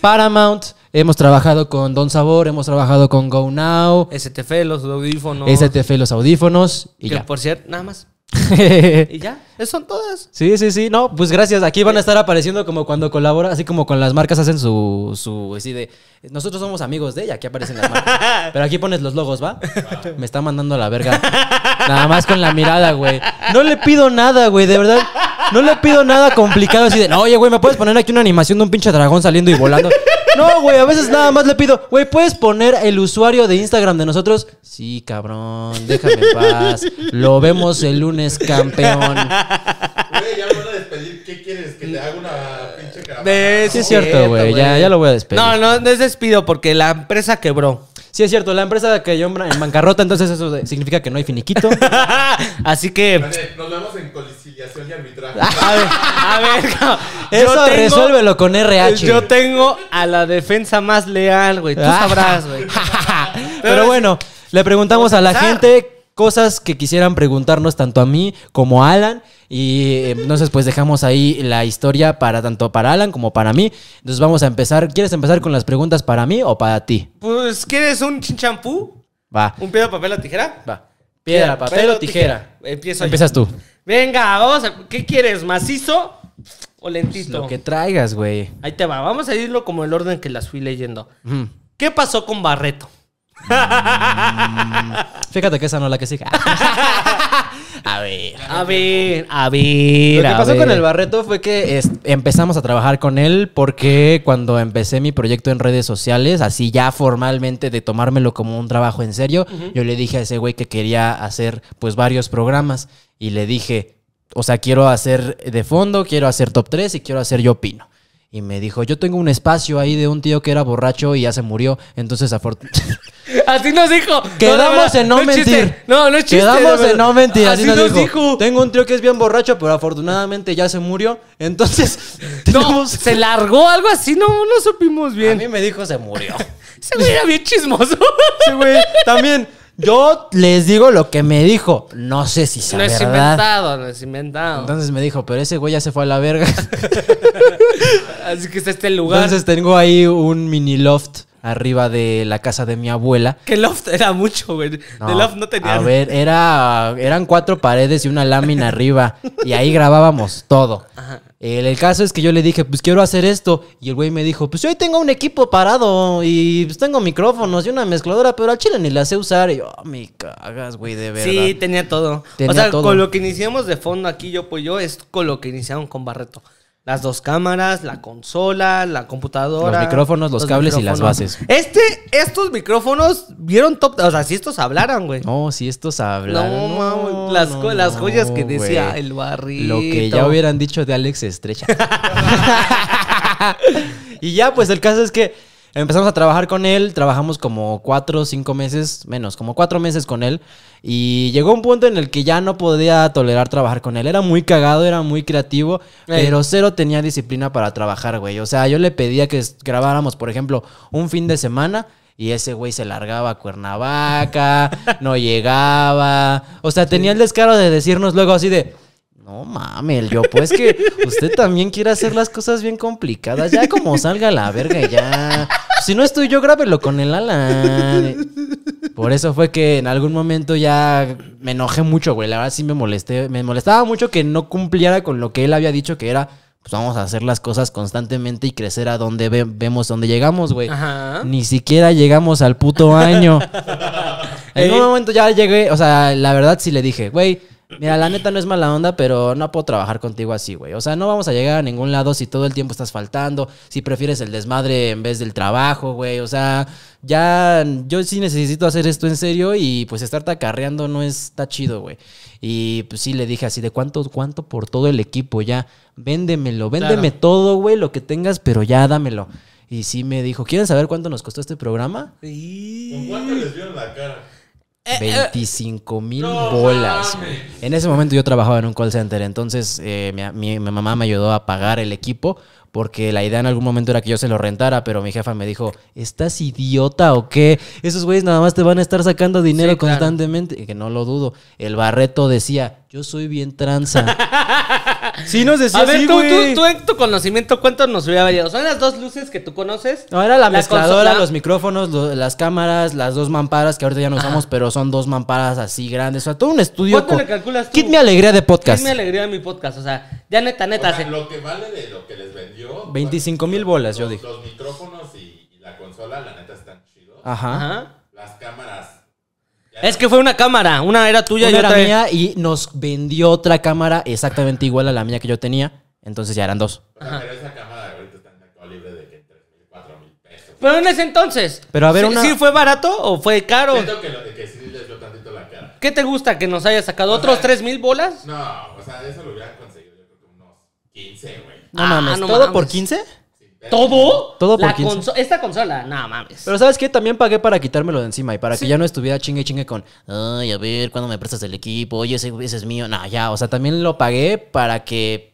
Paramount. Hemos trabajado con Don Sabor, hemos trabajado con Go Now. STF, los audífonos. STF, los audífonos. Y por cierto, nada más. y ya, son todas. Sí, sí, sí. No, pues gracias. Aquí van a estar apareciendo como cuando colabora, así como con las marcas hacen su. su así de. Nosotros somos amigos de ella, aquí aparecen las marcas. Pero aquí pones los logos, ¿va? Me está mandando a la verga. Nada más con la mirada, güey. No le pido nada, güey, de verdad no le pido nada complicado así de, oye, güey, ¿me puedes poner aquí una animación de un pinche dragón saliendo y volando? No, güey, a veces nada más le pido, güey, ¿puedes poner el usuario de Instagram de nosotros? Sí, cabrón, déjame en paz. Lo vemos el lunes, campeón. Güey, ya me a despedir. ¿Qué quieres? ¿Que te haga una pinche cabrón. Sí es cierto, güey, ya, lo voy a despedir. No, no, no es despido porque la empresa quebró. Sí es cierto, la empresa cayó en bancarrota, entonces eso significa que no hay finiquito. Así que Nos vemos en a ver, Eso resuélvelo con RH. Yo tengo a la defensa más leal, güey. Tú ah. sabrás, güey. Pero bueno, le preguntamos a la gente cosas que quisieran preguntarnos tanto a mí como a Alan y eh, entonces pues dejamos ahí la historia para tanto para Alan como para mí. Entonces vamos a empezar. ¿Quieres empezar con las preguntas para mí o para ti? Pues, ¿quieres un chinchampú? Va. ¿Un piedra, papel o tijera? Va. Piedra, papel o tijera. Empiezo Empiezas tú. Venga, vamos a... ¿Qué quieres? ¿Macizo o lentito? Lo que traigas, güey. Ahí te va. Vamos a irlo como el orden que las fui leyendo. ¿Qué pasó con Barreto? Mm. Fíjate que esa no es la que siga. A ver, a ver, a ver. Lo que pasó con el Barreto fue que empezamos a trabajar con él porque cuando empecé mi proyecto en redes sociales, así ya formalmente de tomármelo como un trabajo en serio, yo le dije a ese güey que quería hacer pues varios programas y le dije, o sea, quiero hacer de fondo, quiero hacer top 3 y quiero hacer yo opino. Y me dijo, yo tengo un espacio ahí de un tío que era borracho y ya se murió, entonces afortunadamente... Así nos dijo. Quedamos en no, mentir. No, no es chiste. Quedamos en no mentir. Así, nos, dijo. Tengo un tío que es bien borracho, pero afortunadamente ya se murió. Entonces, se largó algo así, no, no supimos bien. A mí me dijo se murió. se veía bien chismoso. sí, güey. También, yo les digo lo que me dijo. No sé si se No es inventado, no es inventado. Entonces me dijo, pero ese güey ya se fue a la verga. así que está este lugar. Entonces tengo ahí un mini loft arriba de la casa de mi abuela. Que loft era mucho, güey. de loft no tenía. A ver, era, eran cuatro paredes y una lámina arriba. Y ahí grabábamos todo. Ajá. El, caso es que yo le dije, pues quiero hacer esto. Y el güey me dijo, pues yo tengo un equipo parado y pues tengo micrófonos y una mezcladora, pero al chile ni la sé usar. Y yo, ah, me cagas, güey, de verdad. Sí, tenía todo. o sea, con lo que iniciamos de fondo aquí, yo pues yo, es con lo que iniciaron con Barreto. Las dos cámaras, la consola, la computadora. Los micrófonos, los, cables y las bases. Este, estos micrófonos vieron top. O sea, si estos hablaran, güey. No, si estos hablaran. No, no las, las joyas que decía el barrio. Lo que ya hubieran dicho de Alex Estrecha. y ya, pues el caso es que Empezamos a trabajar con él, trabajamos como cuatro, o cinco meses, menos, como cuatro meses con él. Y llegó un punto en el que ya no podía tolerar trabajar con él. Era muy cagado, era muy creativo, pero cero tenía disciplina para trabajar, güey. O sea, yo le pedía que grabáramos, por ejemplo, un fin de semana. Y ese güey se largaba a Cuernavaca, no llegaba. O sea, tenía el descaro de decirnos luego así de, no mames, yo pues que usted también quiere hacer las cosas bien complicadas. Ya como salga la verga, ya. Si no estoy yo, grábelo con el Alan. Por eso fue que en algún momento ya me enojé mucho, güey. La verdad sí me molesté. Me molestaba mucho que no cumpliera con lo que él había dicho que era. Pues vamos a hacer las cosas constantemente y crecer a donde vemos donde llegamos, güey. Ni siquiera llegamos al puto año. en algún momento ya llegué, o sea, la verdad sí le dije, güey, Mira, la neta no es mala onda, pero no puedo trabajar contigo así, güey. O sea, no vamos a llegar a ningún lado si todo el tiempo estás faltando, si prefieres el desmadre en vez del trabajo, güey. O sea, ya yo sí necesito hacer esto en serio y pues estar tacarreando no está chido, güey. Y pues sí le dije así de cuánto, cuánto por todo el equipo, ya, véndemelo, véndeme todo, güey, lo que tengas, pero ya dámelo. Y sí me dijo, ¿quieren saber cuánto nos costó este programa? Sí. ¿Con cuánto les la cara? 25 eh, eh. mil bolas. en ese momento yo trabajaba en un call center, entonces eh, mi, mamá me ayudó a pagar el equipo porque la idea en algún momento era que yo se lo rentara, pero mi jefa me dijo, ¿estás idiota o qué? Esos güeyes nada más te van a estar sacando dinero constantemente, y que no lo dudo. El barreto decía, yo soy bien tranza. sí, nos decía A ver, tú, Tú, tú, en tu conocimiento, ¿cuántos nos hubiera valido? ¿Son las dos luces que tú conoces? No, era la, mezcladora, los micrófonos, las cámaras, las dos mamparas que ahorita ya no usamos, pero son dos mamparas así grandes. O sea, todo un estudio. ¿Cuánto le calculas tú? Kit mi alegría de podcast. Kit mi alegría de mi podcast. O sea, ya neta, neta. O sea, Lo que vale de lo que les vendió. 25 mil bolas, yo dije. Los micrófonos y, la consola, la neta, están chidos. Ajá. Las cámaras es que fue una cámara. Una era tuya y otra era mía y nos vendió otra cámara exactamente igual a la mía que yo tenía. Entonces ya eran dos. Pero esa cámara de ahorita está en calibre de que 3 mil, 4 mil pesos. Pero en ese entonces. Pero a ver, ¿sí, fue barato o fue caro? Siento que, lo, de que sí les dio tantito la cara. ¿Qué te gusta que nos haya sacado? ¿Otros tres mil bolas? No, o sea, eso lo hubieran conseguido yo creo que unos 15, güey. No Ah, mames, no ¿todo mames. por 15? ¿Todo? Todo por la esta consola, nada mames. Pero ¿sabes qué? También pagué para quitármelo de encima y para que ya no estuviera chingue chingue con, ay, a ver, ¿cuándo me prestas el equipo? Oye, ese, ese es mío. Nah, ya, o sea, también lo pagué para que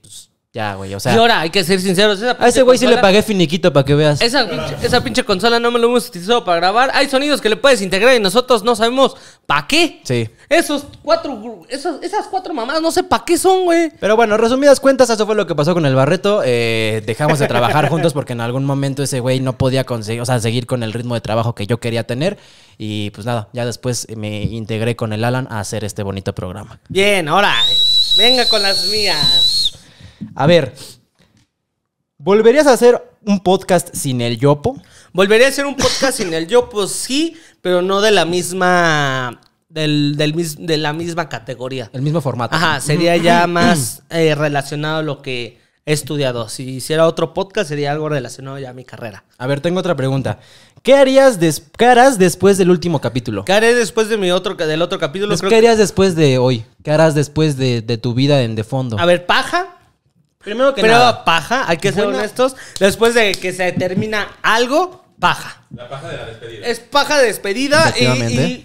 ya, güey, o sea. Y ahora, hay que ser sinceros. a ese güey sí le pagué finiquito para que veas. Esa pinche, consola no me lo hemos utilizado para grabar. Hay sonidos que le puedes integrar y nosotros no sabemos para qué. Sí. Esos cuatro, esas cuatro mamás no sé para qué son, güey. Pero bueno, resumidas cuentas, eso fue lo que pasó con el Barreto. Eh, dejamos de trabajar juntos porque en algún momento ese güey no podía conseguir, o sea, seguir con el ritmo de trabajo que yo quería tener. Y pues nada, ya después me integré con el Alan a hacer este bonito programa. Bien, ahora, venga con las mías. A ver, ¿volverías a hacer un podcast sin el Yopo? Volvería a hacer un podcast sin el Yopo, sí, pero no de la misma. Del, del de la misma categoría. El mismo formato. Ajá, sería ya más eh, relacionado a lo que he estudiado. Si hiciera otro podcast, sería algo relacionado ya a mi carrera. A ver, tengo otra pregunta. ¿Qué harías qué harás después del último capítulo? ¿Qué haré después de mi otro, del otro capítulo? ¿Qué harías después de hoy? ¿Qué harás después de, de tu vida en de fondo? A ver, paja Primero que Pero paja, hay que ser honestos. Después de que se termina algo, paja. La paja de la despedida. Es paja de despedida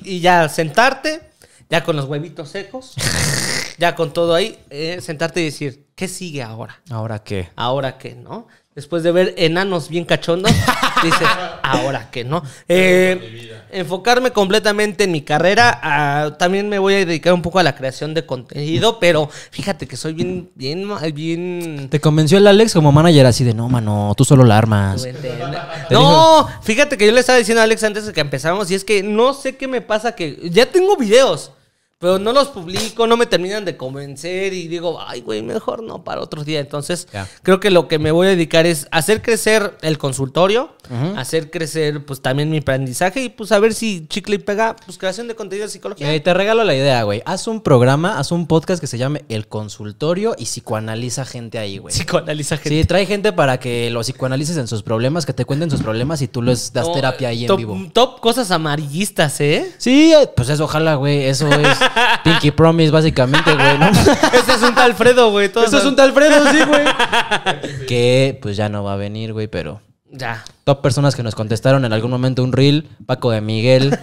y, ya sentarte, ya con los huevitos secos, ya con todo ahí, eh, sentarte y decir, ¿qué sigue ahora? ¿Ahora qué? ¿Ahora qué, no? después de ver enanos bien cachondos, dice, ahora que no. Eh, enfocarme completamente en mi carrera. Ah, también me voy a dedicar un poco a la creación de contenido, pero fíjate que soy bien, bien, bien. ¿Te convenció el Alex como manager así de no, mano, tú solo la armas? No, fíjate que yo le estaba diciendo a Alex antes de que empezáramos, y es que no sé qué me pasa que ya tengo videos pero no los publico, no me terminan de convencer y digo, ay, güey, mejor no para otro día. Entonces, creo que lo que me voy a dedicar es hacer crecer el consultorio, hacer crecer, pues, también mi aprendizaje y, pues, a ver si chicle pega, pues, creación de contenido psicológico psicología. te regalo la idea, güey. Haz un programa, haz un podcast que se llame El Consultorio y psicoanaliza gente ahí, güey. Psicoanaliza gente. Sí, trae gente para que lo psicoanalices en sus problemas, que te cuenten sus problemas y tú les das terapia ahí en vivo. Top cosas amarillistas, ¿eh? Sí, eh, pues eso, ojalá, güey, eso es... Pinky Promise, básicamente, güey, Ese es un Talfredo, güey. Eso es un Talfredo sí, güey. que pues ya no va a venir, güey, pero. Ya. Top personas que nos contestaron en algún momento un reel. Paco de Miguel.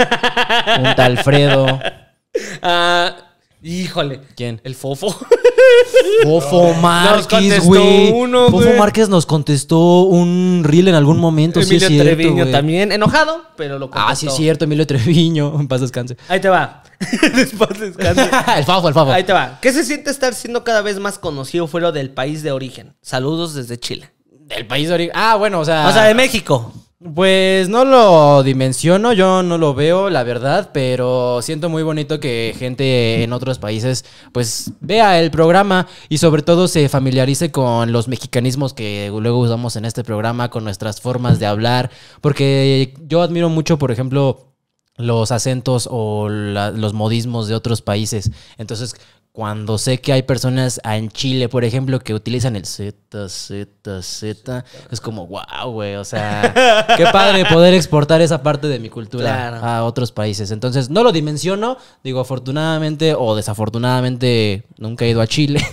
un Talfredo ah, híjole. ¿Quién? El Fofo. Fofo Márquez, güey. Fofo Márquez nos contestó un reel en algún momento. Emilio Treviño también. Enojado, pero lo contestó. Ah, sí es cierto, Emilio Treviño. En paz descanse. Ahí te va. Después descanse. el Fafo, el Fafo. Ahí te va. ¿Qué se siente estar siendo cada vez más conocido fuera del país de origen? Saludos desde Chile. Del país de origen. Ah, bueno, o sea. O sea, de México. Pues no lo dimensiono, yo no lo veo, la verdad, pero siento muy bonito que gente en otros países pues vea el programa y sobre todo se familiarice con los mexicanismos que luego usamos en este programa, con nuestras formas de hablar, porque yo admiro mucho, por ejemplo, los acentos o los modismos de otros países. Entonces, cuando sé que hay personas ah, en Chile, por ejemplo, que utilizan el Z, Z, Z, es como, wow, güey, o sea, qué padre poder exportar esa parte de mi cultura a otros países. Entonces, no lo dimensiono, digo, afortunadamente o desafortunadamente, nunca he ido a Chile.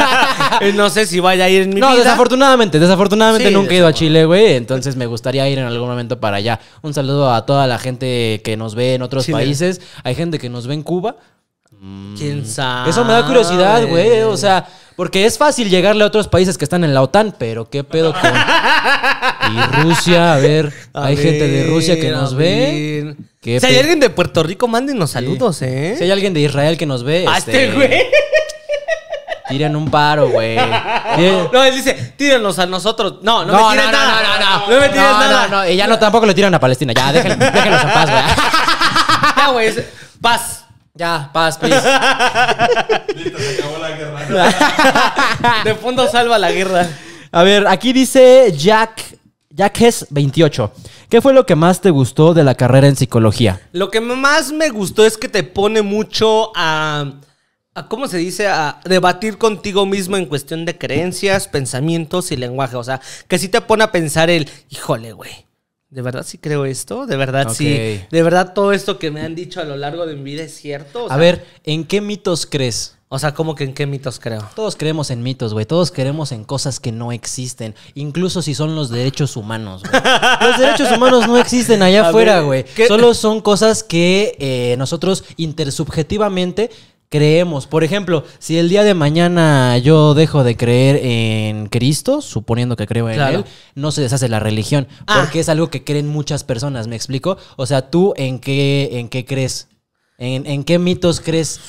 no sé si vaya a ir en mi no, No, desafortunadamente, desafortunadamente nunca he ido a Chile, güey, entonces me gustaría ir en algún momento para allá. Un saludo a toda la gente que nos ve en otros países. Hay gente que nos ve en Cuba, ¿Quién mm. sabe? Eso me da curiosidad, güey. Eh, o sea, porque es fácil llegarle a otros países que están en la OTAN, pero qué pedo con. y Rusia, a ver, hay gente de Rusia que nos ve. si hay alguien de Puerto Rico, mándenos saludos, ¿eh? Si hay alguien de Israel que nos ve. Ah, este, este, güey? Tiran un paro, güey. No, él dice, tírenos a nosotros. No, no, no me tiren no, nada. No, no, no, no. me tires nada. No, no, y ya no, tampoco le tiran a Palestina. Ya, déjenlos, déjenlos en paz, güey. ya, güey. Paz. Ya, paz, Listo, se acabó la guerra. de fondo salva la guerra. A ver, aquí dice Jack. Jack es 28. ¿Qué fue lo que más te gustó de la carrera en psicología? Lo que más me gustó es que te pone mucho a, a ¿cómo se dice? A debatir contigo mismo en cuestión de creencias, pensamientos y lenguaje. O sea, que sí te pone a pensar el, híjole, güey, ¿De verdad sí creo esto? ¿De verdad sí? ¿De verdad todo esto que me han dicho a lo largo de mi vida es cierto? a ver, ¿en qué mitos crees? O sea, ¿cómo que en qué mitos creo? Todos creemos en mitos, güey. Todos creemos en cosas que no existen. Incluso si son los derechos humanos, los derechos humanos no existen allá afuera, güey. Solo son cosas que eh, nosotros intersubjetivamente creemos. Por ejemplo, si el día de mañana yo dejo de creer en Cristo, suponiendo que creo en Él, no se deshace la religión, ah. porque es algo que creen muchas personas, ¿me explico? O sea, ¿tú en qué, en qué crees? ¿En, en qué mitos crees?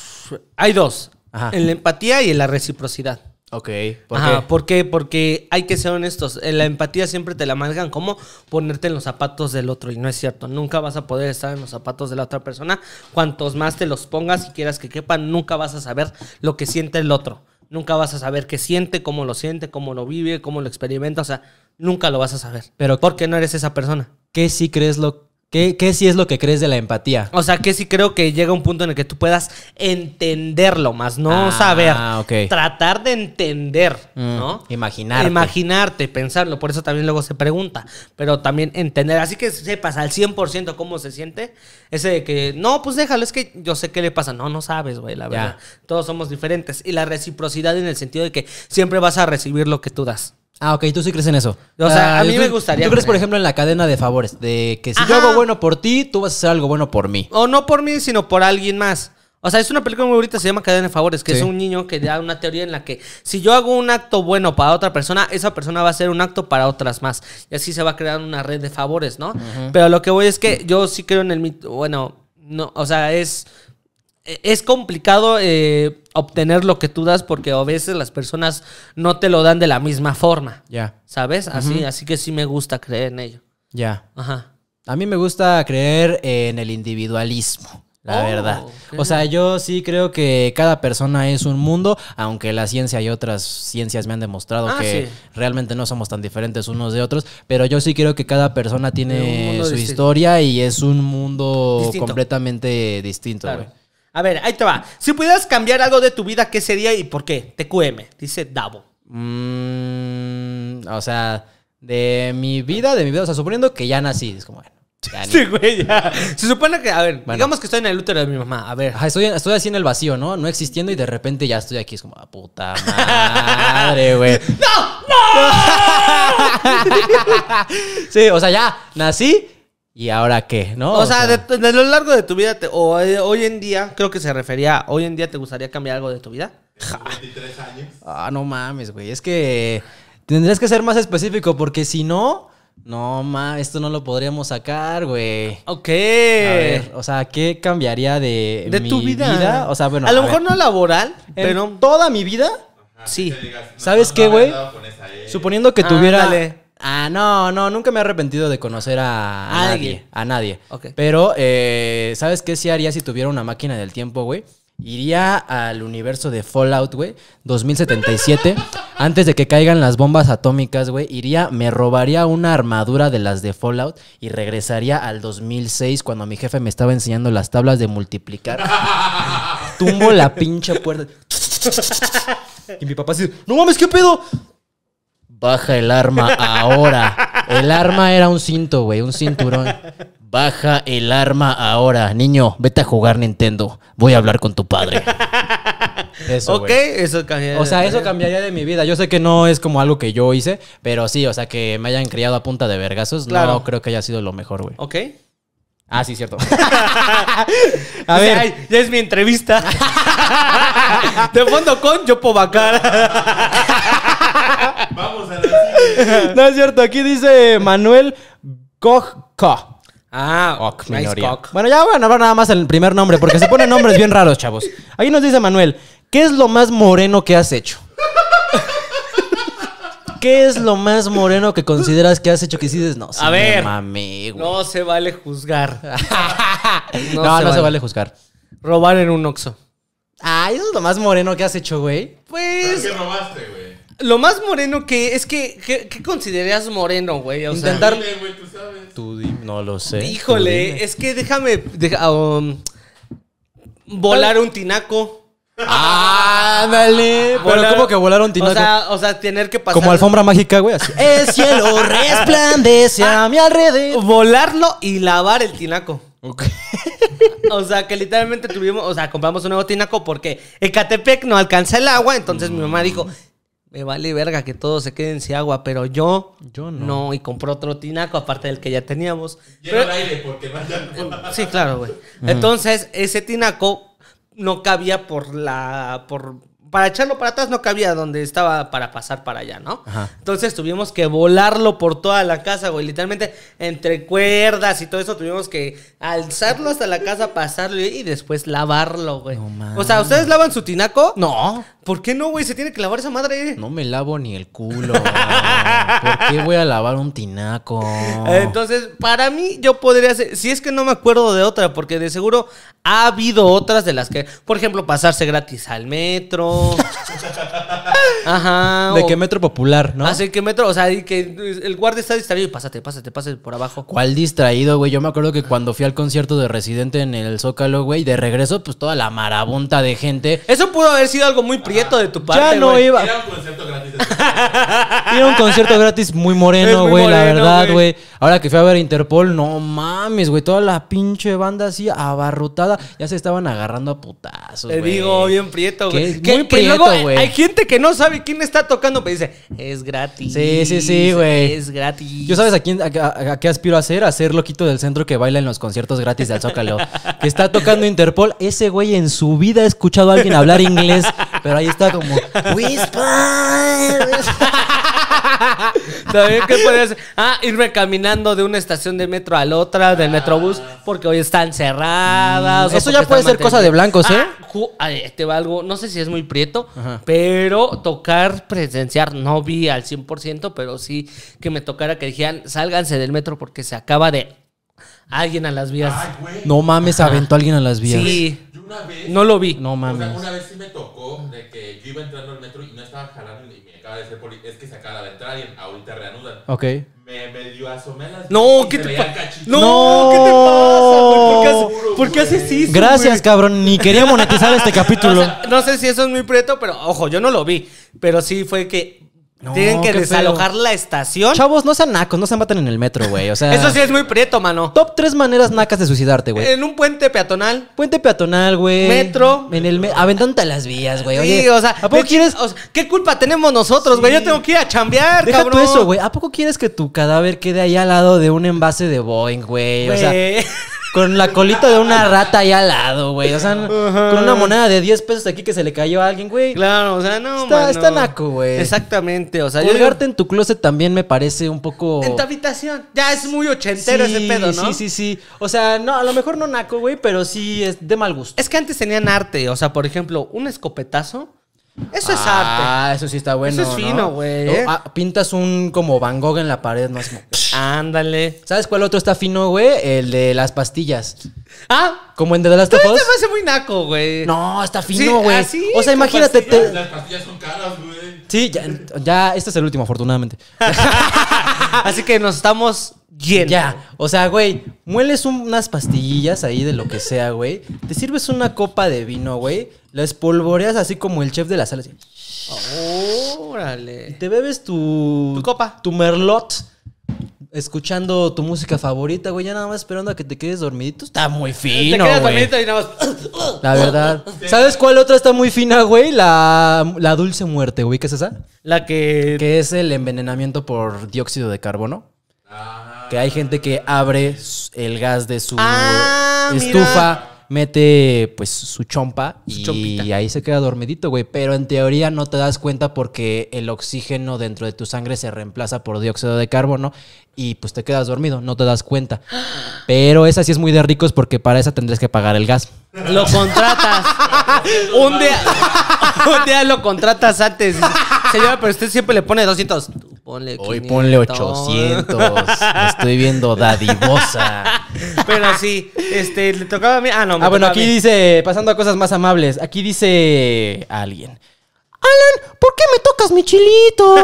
Hay dos, en la empatía y en la reciprocidad. Ok. ¿por Ajá, qué? ¿por qué? Porque hay que ser honestos. Eh, la empatía siempre te la malgan como ponerte en los zapatos del otro. Y no es cierto. Nunca vas a poder estar en los zapatos de la otra persona. Cuantos más te los pongas y quieras que quepan, nunca vas a saber lo que siente el otro. Nunca vas a saber qué siente, cómo lo siente, cómo lo vive, cómo lo experimenta. O sea, nunca lo vas a saber. Pero porque no eres esa persona. ¿Qué si crees lo ¿Qué, ¿Qué, sí es lo que crees de la empatía? O sea, que sí creo que llega un punto en el que tú puedas entenderlo más, no ah, saber. Tratar de entender, mm, ¿no? Imaginarte. Imaginarte, pensarlo. Por eso también luego se pregunta. Pero también entender. Así que sepas al 100% cómo se siente. Ese de que, no, pues déjalo, es que yo sé qué le pasa. No, no sabes, güey, la verdad. Todos somos diferentes. Y la reciprocidad en el sentido de que siempre vas a recibir lo que tú das. Ah, ok, tú sí crees en eso. O sea, ah, a mí me gustaría. ¿Tú crees, por ejemplo, en la cadena de favores? De que si yo hago bueno por ti, tú vas a hacer algo bueno por mí. O no por mí, sino por alguien más. O sea, es una película muy bonita, se llama Cadena de Favores, que es un niño que da una teoría en la que si yo hago un acto bueno para otra persona, esa persona va a hacer un acto para otras más. Y así se va a crear una red de favores, ¿no? Pero lo que voy es que yo sí creo en el mito, bueno, no, o sea, es e, es complicado eh, obtener lo que tú das porque a veces las personas no te lo dan de la misma forma. Ya. ¿Sabes? Así, así que sí me gusta creer en ello. Ya. Ajá. A mí me gusta creer en el individualismo. La oh, verdad. O sea, yo sí creo que cada persona es un mundo, aunque la ciencia y otras ciencias me han demostrado ah, que realmente no somos tan diferentes unos de otros, pero yo sí creo que cada persona tiene su historia y es un mundo completamente distinto, a ver, ahí te va. Si pudieras cambiar algo de tu vida, ¿qué sería y por qué? TQM, dice Davo. Mm, o sea, de mi vida, de mi vida. O sea, suponiendo que ya nací, es como, bueno. Ya Sí, güey, ya. Se supone que, a ver, digamos que estoy en el útero de mi mamá, a ver. estoy, estoy, así en el vacío, ¿no? No existiendo y de repente ya estoy aquí. Es como, ah, puta madre, güey. ¡No! ¡No! sí, o sea, ya nací ¿Y ahora qué? ¿No? O, sea, De, lo largo de tu vida, o eh, hoy en día, creo que se refería, hoy en día te gustaría cambiar algo de tu vida. 23 años. Ah, no mames, güey. Es que tendrías que ser más específico porque si no, no mames, esto no lo podríamos sacar, güey. Ok. o sea, ¿qué cambiaría de, mi tu vida? O sea, bueno. A lo mejor no laboral, pero toda mi vida. sí. ¿Sabes qué, güey? E". Suponiendo que ah, tuviera Ah, no, no, nunca me he arrepentido de conocer a, nadie. A nadie. Pero, eh, ¿sabes qué sí haría si tuviera una máquina del tiempo, güey? Iría al universo de Fallout, güey, 2077. antes de que caigan las bombas atómicas, güey, iría, me robaría una armadura de las de Fallout y regresaría al 2006 cuando mi jefe me estaba enseñando las tablas de multiplicar. Tumbo la pinche puerta. y mi papá dice, no mames, ¿qué pedo? baja el arma ahora. El arma era un cinto, güey, un cinturón. Baja el arma ahora. Niño, vete a jugar Nintendo. Voy a hablar con tu padre. Eso, ok, eso cambiaría. O sea, eso cambiaría de mi vida. Yo sé que no es como algo que yo hice, pero sí, o sea, que me hayan criado a punta de vergazos, no creo que haya sido lo mejor, güey. Ok. Ah, sí, cierto. a ver, ya es mi entrevista. de fondo con Yopo Bacar. no es cierto, aquí dice Manuel co Ah, ok, nice Bueno, ya a nombrar nada más el primer nombre, porque se ponen nombres bien raros, chavos. Ahí nos dice Manuel, ¿qué es lo más moreno que has hecho? ¿Qué es lo más moreno que consideras que has hecho que dices no? A ver, no se vale juzgar. no, no, se, vale. juzgar. Robar en un oxo. Ah, eso es lo más moreno que has hecho, güey. Pues. ¿Qué robaste, güey? Lo más moreno que es que, ¿qué, consideras moreno, güey? O Intentar. Sea, tú sabes. no lo sé. Híjole, es que déjame. Um, ah, volar un tinaco. Ándale, ah, pero volar, como que volaron tinaco. O sea, tener que pasar. Como alfombra mágica, güey. El cielo resplandece a mi alrededor. Volarlo y lavar el tinaco. Ok. o sea, que literalmente tuvimos, o sea, compramos un nuevo tinaco porque El catepec no alcanza el agua, entonces mi mamá dijo, vale verga que todos se queden sin agua, pero yo, yo no. no y compró otro tinaco aparte del que ya teníamos. el aire porque Sí, claro, güey. Entonces, ese tinaco no cabía por la por para echarlo para atrás no cabía donde estaba para pasar para allá, ¿no? Entonces tuvimos que volarlo por toda la casa, güey. Literalmente entre cuerdas y todo eso tuvimos que alzarlo hasta la casa, pasarlo y después lavarlo, güey. o sea, ¿ustedes lavan su tinaco? No. ¿Por qué no, güey? Se tiene que lavar esa madre. No me lavo ni el culo. ¿Por qué voy a lavar un tinaco? Entonces, para mí, yo podría hacer. Si es que no me acuerdo de otra, porque de seguro ha habido otras de las que. Por ejemplo, pasarse gratis al metro. Ajá. De qué metro popular, ¿no? Así que metro, o sea, que el guardia está distraído y pásate, pásate, pásate por abajo. ¿Cuál distraído, güey? Yo me acuerdo que cuando fui al concierto de Residente en el Zócalo, güey, de regreso, pues toda la marabunta de gente. Eso pudo haber sido algo muy privado de tu parte. Ya no iba. Era un concierto gratis. Era un concierto gratis muy moreno, güey, la verdad, güey. Ahora que fui a ver Interpol, no mames, güey. Toda la pinche banda así abarrotada. Ya se estaban agarrando a putazos, güey. Te digo, bien prieto, güey. muy prieto, güey. Hay gente que no sabe quién está tocando, pero dice, es gratis. Sí, sí, sí, güey. Es gratis. Yo sabes a quién, a, qué aspiro a ser, a ser loquito del centro que baila en los conciertos gratis de Zócalo. que está tocando Interpol. Ese güey en su vida ha escuchado a alguien hablar inglés, pero ahí está como, ¡Whisper! También que puedes ah, irme caminando de una estación de metro a la otra, del metrobús, porque hoy están cerradas. Mm, eso ya puede ser cosa de blancos, ¿eh? Ah, te va no sé si es muy prieto, pero tocar, presenciar, no vi al 100%, pero sí que me tocara que dijeran, sálganse del metro porque se acaba de alguien a las vías. no mames, aventó alguien a las vías. Sí. Una vez. No lo vi. No mames. una vez sí me tocó de que yo iba entrando al metro y no estaba jalando y me acaba de decir poli. Es que se acaba de entrar y ahorita reanudan. Ok. Me, me dio asomé las. No, ¿qué te pasa? No, ¿qué te pasa? ¿Por qué, haces, eso? Gracias, cabrón. Ni quería monetizar este capítulo. no sé si eso es muy preto, pero ojo, yo no lo vi. Pero sí fue que tienen que desalojar la estación. Chavos, no sean nacos, no se matan en el metro, güey. Eso sí es muy prieto, mano. Top tres maneras nacas de suicidarte, güey. En un puente peatonal. Puente peatonal, güey. Metro. En el las vías, güey. Oye, o sea, ¿a poco quieres? ¿Qué culpa tenemos nosotros, güey? Yo tengo que ir a chambear, Deja eso, güey. ¿A poco quieres que tu cadáver quede ahí al lado de un envase de Boeing, güey? O sea. Con la colita de una rata ahí al lado, güey. O sea, con una moneda de 10 pesos aquí que se le cayó a alguien, güey. Claro, o sea, no, Está, está naco, güey. Exactamente, o sea. Colgarte en tu closet también me parece un poco... En tu habitación. Ya es muy ochentero ese pedo, ¿no? Sí, sí, sí. O sea, no, a lo mejor no naco, güey, pero sí es de mal gusto. Es que antes tenían arte. O sea, por ejemplo, un escopetazo eso es ah, arte. Ah, eso sí está bueno. Eso es fino, güey. Oh, ¿eh? ah, pintas un como Van Gogh en la pared, más es Ándale. ¿Sabes cuál otro está fino, güey? El de las pastillas. Ah. Como en The Last of Us. hace muy naco, güey. No, está fino, güey. o sea, imagínate. Las pastillas son caras, güey. Sí, ya, ya, este es el último, afortunadamente. Así que nos estamos Yendo. Ya, o sea, güey, mueles unas pastillas ahí de lo que sea, güey. Te sirves una copa de vino, güey. La espolvoreas así como el chef de la sala. Órale. te bebes tu. Tu copa. Tu merlot. Escuchando tu música favorita, güey. Ya nada más esperando a que te quedes dormidito. Está muy fino, te quedas dormidito y nada más. La verdad. ¿Sabes cuál otra está muy fina, güey? La, la dulce muerte, güey. ¿Qué es esa? La que. Que es el envenenamiento por dióxido de carbono. Ah. Que hay gente que abre el gas de su ah, estufa mete pues su chompa y ahí se queda dormidito, güey. Pero en teoría no te das cuenta porque el oxígeno dentro de tu sangre se reemplaza por dióxido de carbono y pues te quedas dormido, no te das cuenta. Pero esa sí es muy de ricos porque para esa tendrías que pagar el gas. Lo contratas. un día lo contratas antes. Señora, pero usted siempre le pone 200. Hoy ponle 800. estoy viendo dadivosa. Pero sí, este, le tocaba a mí. Ah, no, me Ah, bueno, aquí dice, pasando a cosas más amables, aquí dice alguien. Alan, ¿por qué me tocas mi chilito?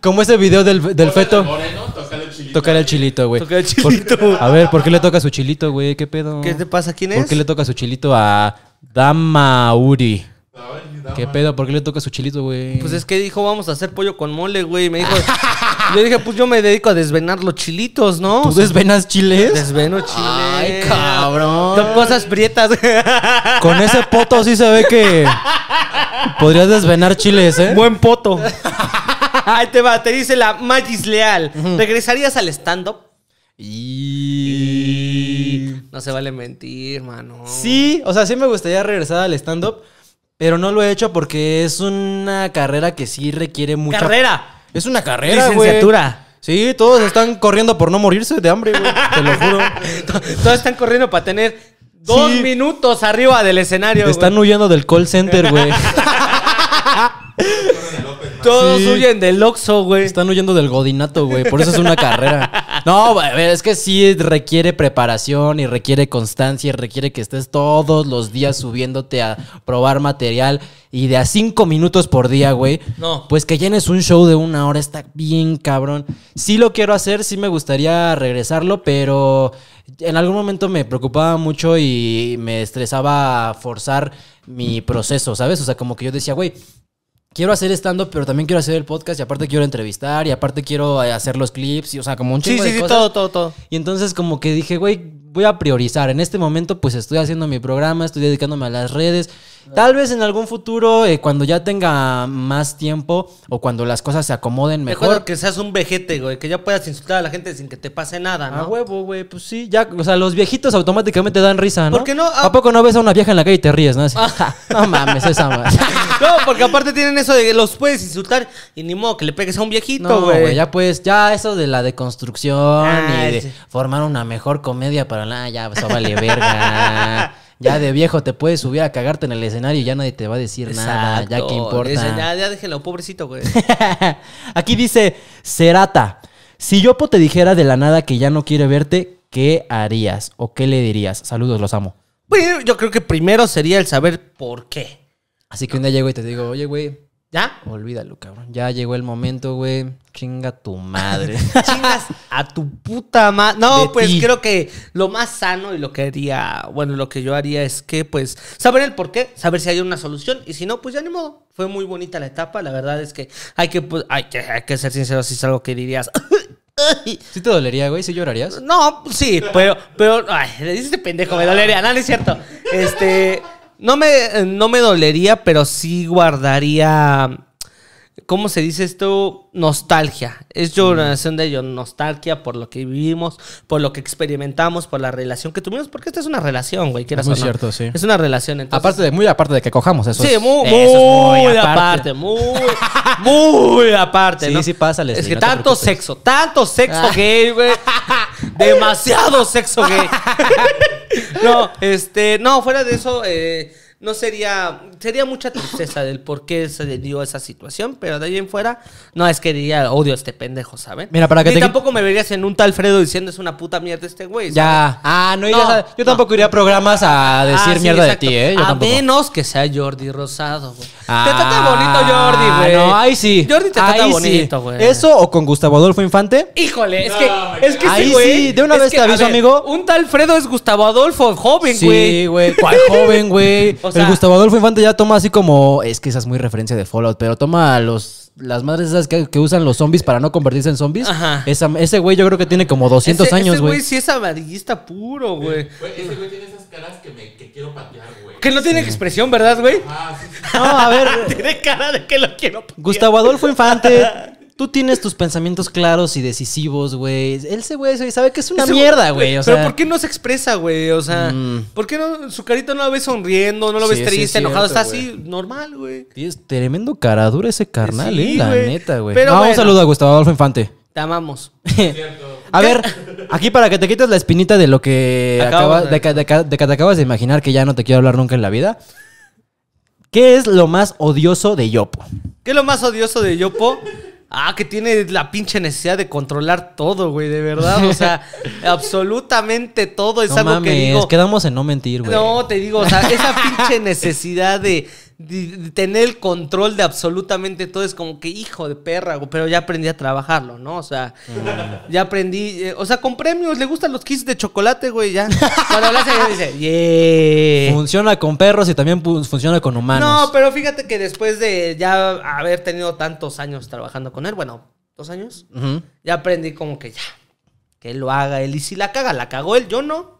Como ese video del, del feto. Tocar el chilito, güey. Tocar el chilito. a ver, ¿por qué le toca su chilito, güey? ¿Qué pedo? ¿Qué te pasa? ¿Quién es? ¿Por qué le toca su chilito a Damauri? ¿Qué pedo? ¿Por qué le toca su chilito, güey? Pues es que dijo, vamos a hacer pollo con mole, güey. Me dijo. yo dije, pues yo me dedico a desvenar los chilitos, ¿no? ¿Tú desvenas chiles? Desveno chiles. Ay, cabrón. Son cosas prietas. Con ese poto sí se ve que podrías desvenar chiles, ¿eh? Buen poto. Ahí te va, te dice la Magis Leal. ¿Regresarías al stand-up? Y... No se vale mentir, mano. Sí, o sea, sí me gustaría regresar al stand-up. Pero no lo he hecho porque es una carrera que sí requiere mucha... ¡Carrera! Es una carrera, güey. Licenciatura. Sí, todos están corriendo por no morirse de hambre, güey. Te lo juro. todos están corriendo para tener dos minutos arriba del escenario. Están huyendo del call center, güey. Todos huyen del Oxxo, güey. Están huyendo del godinato, güey. Por eso es una carrera. No, es que sí requiere preparación y requiere constancia y requiere que estés todos los días subiéndote a probar material y de a cinco minutos por día, güey. No. Pues que llenes un show de una hora está bien cabrón. Sí lo quiero hacer, sí me gustaría regresarlo, pero en algún momento me preocupaba mucho y me estresaba forzar mi proceso, ¿sabes? O sea, como que yo decía, güey, quiero hacer stand pero también quiero hacer el podcast y aparte quiero entrevistar y aparte quiero eh, hacer los clips y, o sea, como un chingo sí, sí, sí, todo, todo, todo. Y entonces como que dije, güey, voy a priorizar. En este momento pues estoy haciendo mi programa, estoy dedicándome a las redes Tal vez en algún futuro, eh, cuando ya tenga más tiempo o cuando las cosas se acomoden mejor. que seas un vejete, güey, que ya puedas insultar a la gente sin que te pase nada, ¿no? A huevo, güey, pues sí, ya, o sea, los viejitos automáticamente dan risa, ¿no? no? Ah. ¿A poco no ves a una vieja en la calle y te ríes, no? Ah. no mames, esa más. no, porque aparte tienen eso de que los puedes insultar y ni modo que le pegues a un viejito, güey. No, ya pues, ya eso de la deconstrucción y ah, de formar una mejor comedia para nada, ya, eso vale verga. Ya de viejo te puedes subir a cagarte en el escenario y ya nadie te va a decir nada, ya que importa. ya, ya déjelo, pobrecito, güey. Aquí dice Serata Si Yopo te dijera de la nada que ya no quiere verte, ¿qué harías o qué le dirías? Saludos, los amo. yo creo que primero sería el saber por qué. Así que un día llego y te digo, oye, güey. ¿Ya? Olvídalo, cabrón. Ya llegó el momento, güey. Chinga tu madre. Chingas a tu puta madre. No, pues creo que lo más sano y lo que haría, bueno, lo que yo haría es que, pues, saber el por qué, saber si hay una solución y si no, pues ya ni modo. Fue muy bonita la etapa. La verdad es que hay que, pues, hay que, que ser sincero si es algo que dirías. ¿Sí te dolería, güey? ¿Sí llorarías? No, pues, sí, pero, pero, ay, le este pendejo, me dolería. No, no es cierto. Este, no me, no me dolería, pero sí guardaría ¿cómo se dice esto? Nostalgia. Es nación de ellos. nostalgia por lo que vivimos, por lo que experimentamos, por la relación que tuvimos, porque esta es una relación, güey, Muy cierto, sí. Es una relación, entonces. Aparte de, muy aparte de que cojamos eso. Sí, muy, muy, aparte. muy, aparte. Sí, sí Es que tanto sexo, tanto sexo ah. gay, güey. Demasiado sexo gay. no, este, no, fuera de eso, eh, no sería, sería mucha tristeza del por qué se dio esa situación, pero de ahí en fuera, no es que diría, odio a este pendejo, ¿saben? Mira, para que Ni te... tampoco me verías en un tal Fredo diciendo es una puta mierda este güey. Ya, ah, no, irías a... yo tampoco iría a programas a ah, decir mierda de ti, ¿eh? Yo a menos que sea Jordi Rosado, güey. te ah, trata bonito Jordi, güey. No, ahí sí. Jordi te trata bonito, güey. ¿Eso o con Gustavo Adolfo Infante? Híjole, es que, es que ahí sí, güey. de una vez te aviso, amigo. Un tal Fredo es Gustavo Adolfo, joven, güey. Sí, güey. ¿Cuál joven, güey? el Gustavo Adolfo Infante ya toma así como. Es que esa es muy referencia de Fallout, pero toma los, las madres esas que, usan los zombies para no convertirse en zombies. Ajá. ese güey yo creo que tiene como 200 años, güey. Ese güey sí es amarillista puro, eh, güey. Ese güey tiene esas caras que me quiero patear, güey. Que no tiene expresión, ¿verdad, güey? No, a ver. tiene cara de que lo quiero patear. Gustavo Adolfo Infante Tú tienes tus pensamientos claros y decisivos, güey. Él se, güey, sabe que es una mierda, güey. pero ¿por qué no se expresa, güey? O sea, mm. ¿por qué no, su carita no la ves sonriendo, no lo ves triste, enojado? Está así, normal, güey. Tienes tremendo caradura ese carnal, eh. La neta, güey. un saludo a Gustavo Adolfo Infante. Te amamos. a ver, aquí para que te quites la espinita de lo que, que te acabas de imaginar que ya no te quiero hablar nunca en la vida. ¿Qué es lo más odioso de Yopo? ¿Qué es lo más odioso de Yopo? Ah, que tiene la pinche necesidad de controlar todo, güey, de verdad. O sea, absolutamente todo es algo que digo. quedamos en no mentir, güey. No, te digo, o sea, esa pinche necesidad de tener el control de absolutamente todo es como que hijo de perra, pero ya aprendí a trabajarlo, ¿no? O sea, mm. ya aprendí, eh, o sea, con premios, le gustan los kits de chocolate, güey, ya. Cuando dice, yeah. Funciona con perros y también funciona con humanos. No, pero fíjate que después de ya haber tenido tantos años trabajando con él, bueno, dos años, ya aprendí como que ya, que lo haga él y si la caga, la cagó él, yo no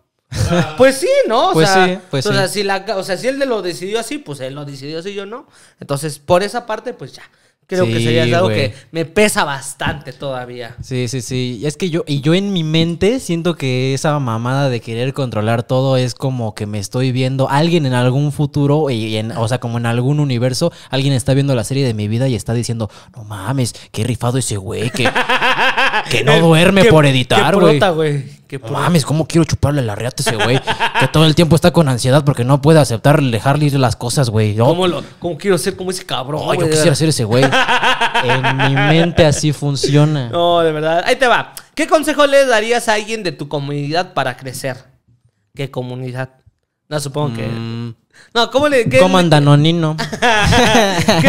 pues sí, ¿no? O pues sea, pues o sea, si la, o sea, si él lo decidió así, pues él lo decidió así, yo no. Entonces, por esa parte, pues ya. Creo que sería algo que me pesa bastante todavía. Sí, sí, sí. Y es que yo, y yo en mi mente siento que esa mamada de querer controlar todo es como que me estoy viendo alguien en algún futuro, y en, o sea, como en algún universo, alguien está viendo la serie de mi vida y está diciendo, no mames, qué rifado ese güey, que, que no duerme por editar, güey. Mames, ¿cómo quiero chuparle la reata ese güey? que todo el tiempo está con ansiedad porque no puede aceptar dejarle ir las cosas, güey. ¿Cómo, quiero ser como ese cabrón? yo quisiera ser ese güey. en mi mente así funciona. No, de verdad. Ahí te va. ¿Qué consejo le darías a alguien de tu comunidad para crecer? ¿Qué comunidad? No, supongo que. Mm. No, ¿cómo le. ¿Qué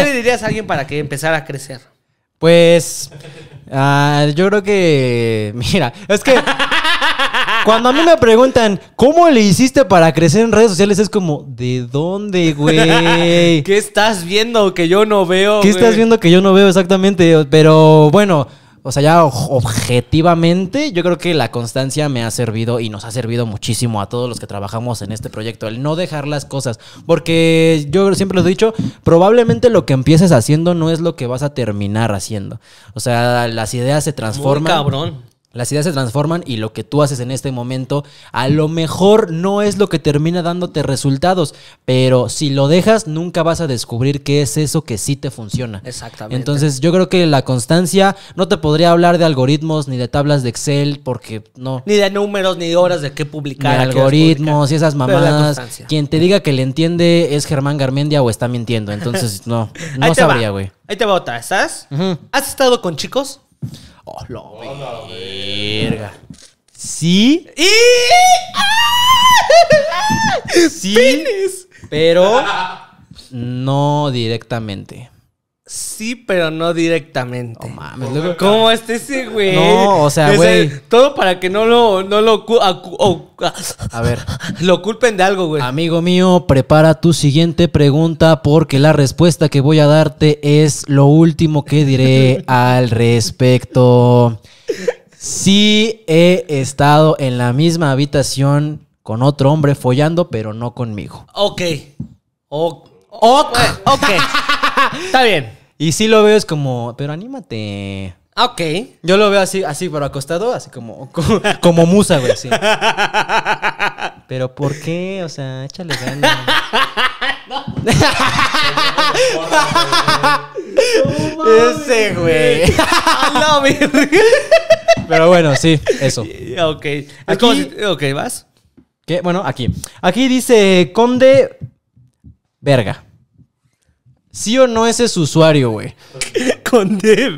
le dirías a alguien para que empezara a crecer? Pues. Ah, yo creo que. Mira, es que. Cuando a mí me preguntan, ¿cómo le hiciste para crecer en redes sociales? Es como, ¿de dónde, güey? ¿Qué estás viendo que yo no veo? ¿Qué estás viendo que yo no veo exactamente? Pero bueno. O sea, ya objetivamente, yo creo que la constancia me ha servido y nos ha servido muchísimo a todos los que trabajamos en este proyecto, el no dejar las cosas, porque yo siempre lo he dicho, probablemente lo que empieces haciendo no es lo que vas a terminar haciendo. O sea, las ideas se transforman. Muy cabrón. Las ideas se transforman y lo que tú haces en este momento a lo mejor no es lo que termina dándote resultados, pero si lo dejas nunca vas a descubrir qué es eso que sí te funciona. Exactamente. Entonces yo creo que la constancia, no te podría hablar de algoritmos ni de tablas de Excel porque no. Ni de números ni de horas de qué publicar. De algoritmos y esas mamadas. Quien te diga que le entiende es Germán Garmendia o está mintiendo. Entonces no, no sabría, güey. Ahí te va ¿estás? ¿Has estado con chicos? ¡Oh, lo verga! Sí. ¡Y! ¡Ah! Sí. Pero no directamente. Sí, pero no directamente. No mames. ese, güey. No, o sea, güey. Todo para que no lo, lo a ver. Lo culpen de algo, güey. Amigo mío, prepara tu siguiente pregunta porque la respuesta que voy a darte es lo último que diré al respecto. Sí he estado en la misma habitación con otro hombre follando, pero no conmigo. Ok. Ok. Ok. Está bien. Y si lo veo, es como, pero anímate. Ah, ok. Yo lo veo así, así, pero acostado, así como, como, musa, güey, sí. Pero ¿por qué? O sea, échale ganas. no. no Ese güey. Pero bueno, sí, eso. Ok. Aquí, ok, ¿vas? ¿Qué? Bueno, aquí. Aquí dice Conde Verga. ¿Sí o no ese es usuario, güey? Conde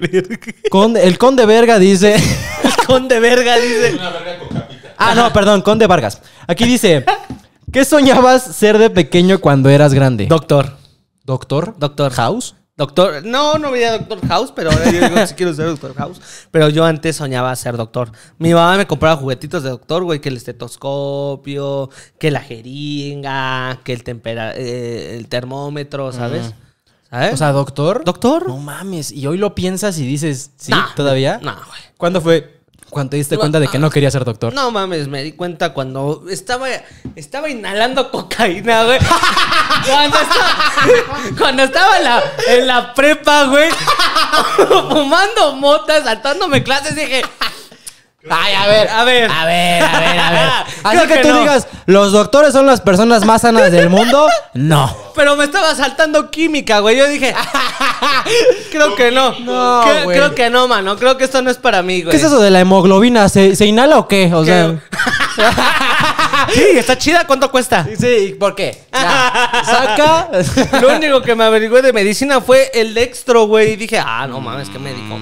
verga. el conde verga dice. el conde verga dice. con Ah, no, perdón, conde Vargas. Aquí dice: ¿Qué soñabas ser de pequeño cuando eras grande? Doctor. ¿Doctor? Doctor. ¿House? Doctor. No, no veía Doctor House, pero ahora digo sí quiero ser Doctor House. Pero yo antes soñaba ser doctor. Mi mamá me compraba juguetitos de doctor, güey, que el estetoscopio, que la jeringa, que el, tempera, eh, el termómetro, ¿sabes? O sea, doctor. Doctor. No mames. Y hoy lo piensas y dices, ¿sí? ¿Todavía? No, güey. ¿Cuándo fue? ¿Cuándo te diste cuenta de que no quería ser doctor. No mames, me di cuenta cuando estaba, estaba inhalando cocaína, güey. Cuando estaba, en, la, en la prepa, güey. Fumando motas, saltándome clases, dije, Ay, a ver, a ver, a ver, a ver, a ver. Así que, tú digas, los doctores son las personas más sanas del mundo, no. Pero me estaba saltando química, güey. Yo dije, Creo que no. No, creo, que no, mano. Creo que esto no es para mí, güey. ¿Qué es eso de la hemoglobina? ¿Se, se inhala o qué? O sea. sí, está chida. ¿Cuánto cuesta? Sí, ¿por qué? saca. Lo único que me averigüé de medicina fue el dextro, güey. Y dije, ah, no mames, qué médico.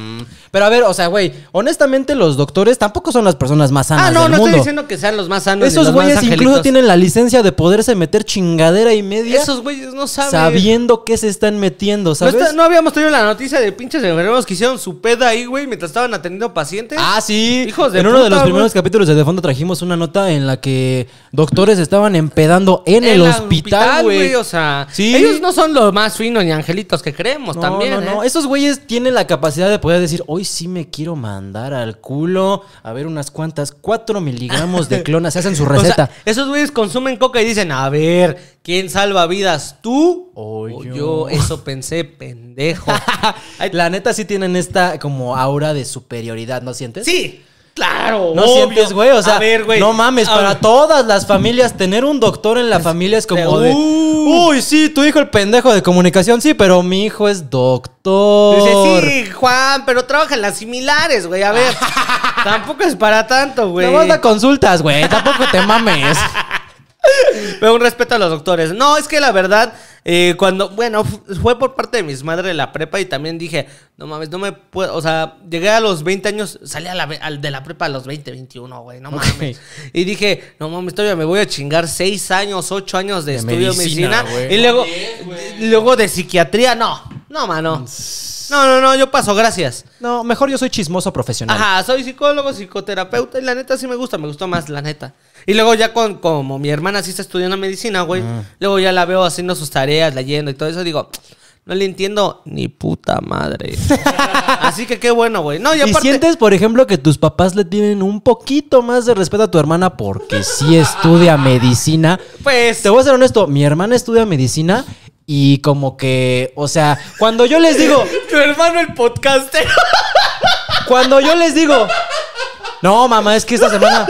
Pero a ver, o sea, güey, honestamente los doctores tampoco son las personas más sanas. Ah, no, no estoy diciendo que sean los más sanos. Esos güeyes incluso tienen la licencia de poderse meter chingadera y media. Esos güeyes no saben. Sabiendo qué se están metiendo, ¿sabes? No, habíamos tenido la noticia de pinches enfermeros que hicieron su peda ahí, güey, mientras estaban atendiendo pacientes. Ah, sí. Hijos En uno de los primeros capítulos de De Fondo trajimos una nota en la que doctores estaban empedando en, el hospital, güey. O sea, ellos no son los más finos ni angelitos que creemos también. No, ¿eh? no, Esos güeyes tienen la capacidad de poder decir, oye, si sí me quiero mandar al culo a ver unas cuantas 4 miligramos de clona. Se hacen su receta. esos güeyes consumen coca y dicen, a ver, ¿quién salva vidas? ¿Tú o, yo? yo? Eso pensé, pendejo. La neta sí tienen esta como aura de superioridad, ¿no sientes? Sí. Claro, no sientes, güey. O sea, no mames, para ah. todas las familias, tener un doctor en la familia es como de. Uh". Uy, sí, tu hijo el pendejo de comunicación, sí, pero mi hijo es doctor. Dice, sí, Juan, pero trabaja en las similares, güey. A ver, tampoco es para tanto, güey. No vas a consultas, güey. Tampoco te mames. Pero un respeto a los doctores. No, es que la verdad, eh, cuando, bueno, fue por parte de mis madres la prepa y también dije, no mames, no me puedo, o sea, llegué a los 20 años, salí al de la prepa a los 20, 21, güey, no mames. Y dije, no mames, todavía me voy a chingar 6 años, 8 años de, estudio de medicina y luego, luego de psiquiatría, no, no, mano. No, no, no, yo paso, gracias. No, mejor yo soy chismoso profesional. Ajá, soy psicólogo, psicoterapeuta y la neta sí me gusta, me gustó más, la neta. Y luego ya con, como mi hermana sí está estudiando medicina, güey, ah. luego ya la veo haciendo sus tareas, leyendo y todo eso, digo, no le entiendo ni puta madre. Así que qué bueno, güey. No, y sientes, por ejemplo, que tus papás le tienen un poquito más de respeto a tu hermana porque sí estudia medicina? Pues... Te voy a ser honesto, mi hermana estudia medicina y como que, o sea, cuando yo les digo... tu hermano el podcaster. cuando yo les digo... No, mamá, es que esta semana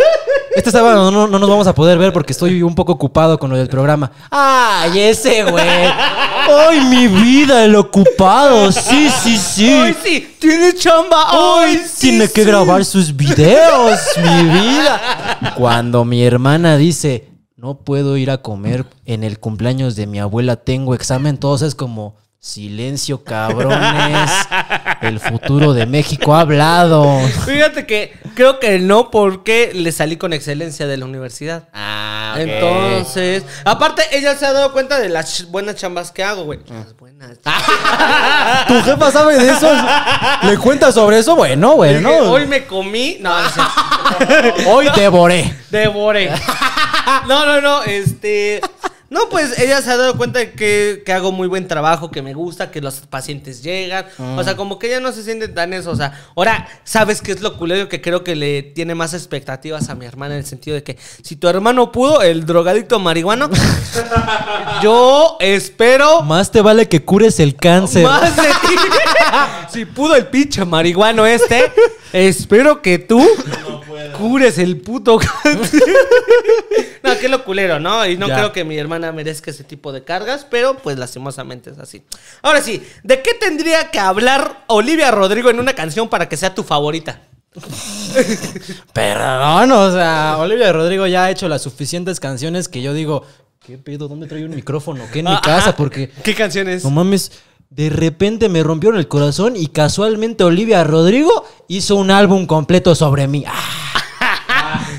este sábado no, nos vamos a poder ver porque estoy un poco ocupado con lo del programa. ¡Ay, ese güey! ¡Ay, mi vida, el ocupado! ¡Sí, sí, sí! ¡Ay, sí! ¡Tiene chamba! ¡Ay, sí, Tiene que grabar sus videos, mi vida. Cuando mi hermana dice, no puedo ir a comer en el cumpleaños de mi abuela, tengo examen, Entonces es como... Silencio, cabrones. El futuro de México ha hablado. Fíjate que creo que no, porque le salí con excelencia de la universidad. Ah, Entonces. Aparte, ella se ha dado cuenta de las buenas chambas que hago, güey. Ah. Las buenas. ¿Tu jefa sabe de eso? ¿Le cuentas sobre eso? Bueno, güey, ¿no? Hoy me comí. No, no sé. Hoy devoré. Devoré. No, no, no. Este. No, pues ella se ha dado cuenta de que, hago muy buen trabajo, que me gusta, que los pacientes llegan. O sea, ah. como que ella no se siente tan eso. O sea, ahora, ¿sabes qué es lo culero? Que creo que le tiene más expectativas a mi hermana en el sentido de que si tu hermano pudo, el drogadicto marihuano, yo espero. Más te vale que cures el cáncer. Más si pudo el pinche marihuano este, espero que tú cures el puto. no, que lo culero, ¿no? Y no creo que mi hermana merezca ese tipo de cargas, pero pues lastimosamente es así. Ahora sí, ¿de qué tendría que hablar Olivia Rodrigo en una canción para que sea tu favorita? Perdón, o sea, Olivia Rodrigo ya ha hecho las suficientes canciones que yo digo, ¿qué pedo? ¿Dónde traigo un micrófono? ¿Qué en mi casa? Porque. ¿Qué canciones? No mames. De repente me rompieron el corazón y casualmente Olivia Rodrigo hizo un álbum completo sobre mí. ¡Ah!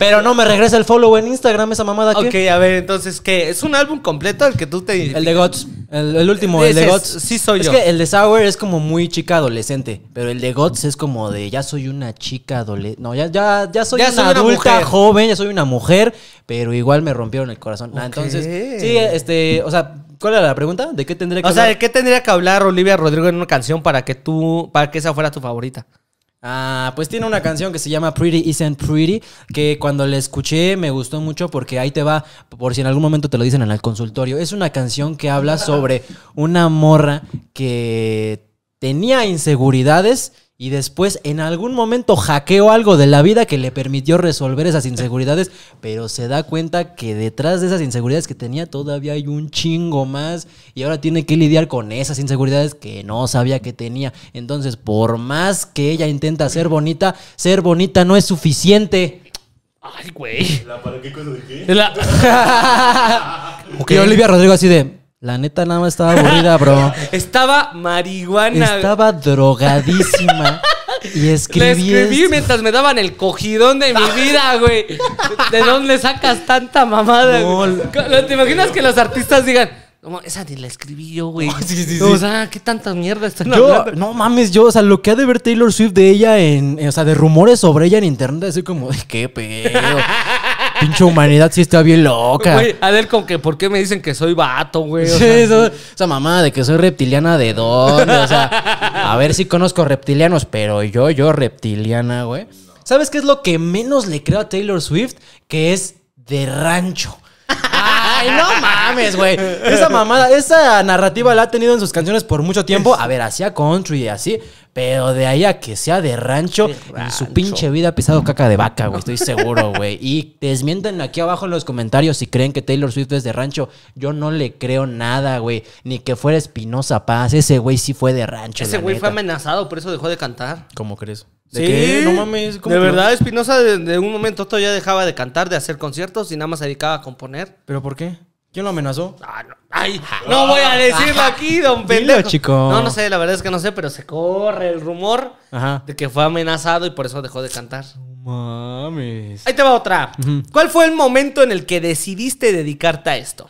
Pero no me regresa el follow en Instagram, esa mamada aquí. Ok, a ver, entonces, ¿qué? ¿Es un álbum completo el que tú te.? El de Gods. El, último, el de Gods. sí, soy yo. Es que el de Sour es como muy chica adolescente. Pero el de Gods es como de ya soy una chica adolescente. No, ya, ya, ya soy una adulta joven, ya soy una mujer. Pero igual me rompieron el corazón. Ah, entonces, sí, este. O sea, ¿Cuál era la pregunta? ¿De qué tendría que hablar? O sea, qué tendría que hablar Olivia Rodrigo en una canción para que tú, para que esa fuera tu favorita? Ah, pues tiene una canción que se llama Pretty Isn't Pretty, que cuando la escuché me gustó mucho porque ahí te va, por si en algún momento te lo dicen en el consultorio, es una canción que habla sobre una morra que tenía inseguridades y después en algún momento hackeó algo de la vida que le permitió resolver esas inseguridades, pero se da cuenta que detrás de esas inseguridades que tenía todavía hay un chingo más y ahora tiene que lidiar con esas inseguridades que no sabía que tenía. Entonces, por más que ella intenta ser bonita, ser bonita no es suficiente. Ay, güey. para qué cosa de qué? Y Olivia Rodrigo así de... La neta nada más estaba aburrida, bro. estaba marihuana. Estaba drogadísima. y escribí. Le escribí mientras me daban el cogidón de mi vida, güey. ¿De dónde sacas tanta mamada? ¿Te imaginas que los artistas digan, esa ni la escribí yo, güey. O sea, qué tanta mierda están hablando? No mames, yo, o sea, lo que ha de ver Taylor Swift de ella en, eh, O sea, de rumores sobre ella en internet, así como, qué pedo. Pinche humanidad si está bien loca. Güey, ver con que, ¿por qué me dicen que soy vato, güey? esa mamá de que soy reptiliana de dónde. O sea, a ver si conozco reptilianos, pero yo, yo reptiliana, güey. ¿Sabes qué es lo que menos le creo a Taylor Swift? Que es de rancho. Ay, no mames, güey. Esa mamada, esa narrativa la ha tenido en sus canciones por mucho tiempo. A ver, a country y así. Pero de ahí a que sea de rancho, su pinche vida ha pisado caca de vaca, güey. Estoy seguro, güey. Y desmienten aquí abajo en los comentarios si creen que Taylor Swift es de rancho. Yo no le creo nada, güey. Ni que fuera Espinosa Paz. Ese güey sí fue de rancho. Ese güey fue amenazado, por eso dejó de cantar. ¿Cómo crees? ¿De sí, qué? no mames. de verdad, Espinosa de, de, un momento a ya dejaba de cantar, de hacer conciertos y nada más se dedicaba a componer. ¿Pero por qué? ¿Quién lo amenazó? Ah, ah. no. voy a decirlo aquí, don pendejo. No, no sé, la verdad es que no sé, pero se corre el rumor de que fue amenazado y por eso dejó de cantar. mames. Ahí te va otra. ¿Cuál fue el momento en el que decidiste dedicarte a esto?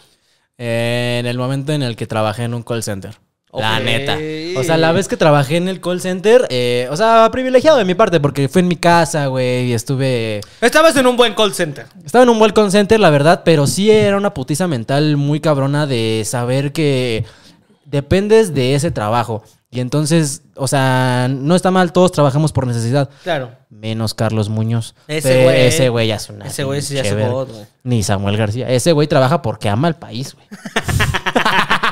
en el momento en el que trabajé en un call center. La neta. O sea, la vez que trabajé en el call center, eh, o sea, privilegiado de mi parte porque fue en mi casa, güey, y estuve... Estabas en un buen call center. Estaba en un buen call center, la verdad, pero sí era una putiza mental muy cabrona de saber que dependes de ese trabajo. Y entonces, o sea, no está mal, todos trabajamos por necesidad. Claro. Menos Carlos Muñoz. Ese güey. Ese güey ya es un Ese güey ya güey. Ni Samuel García. Ese güey trabaja porque ama al país, güey.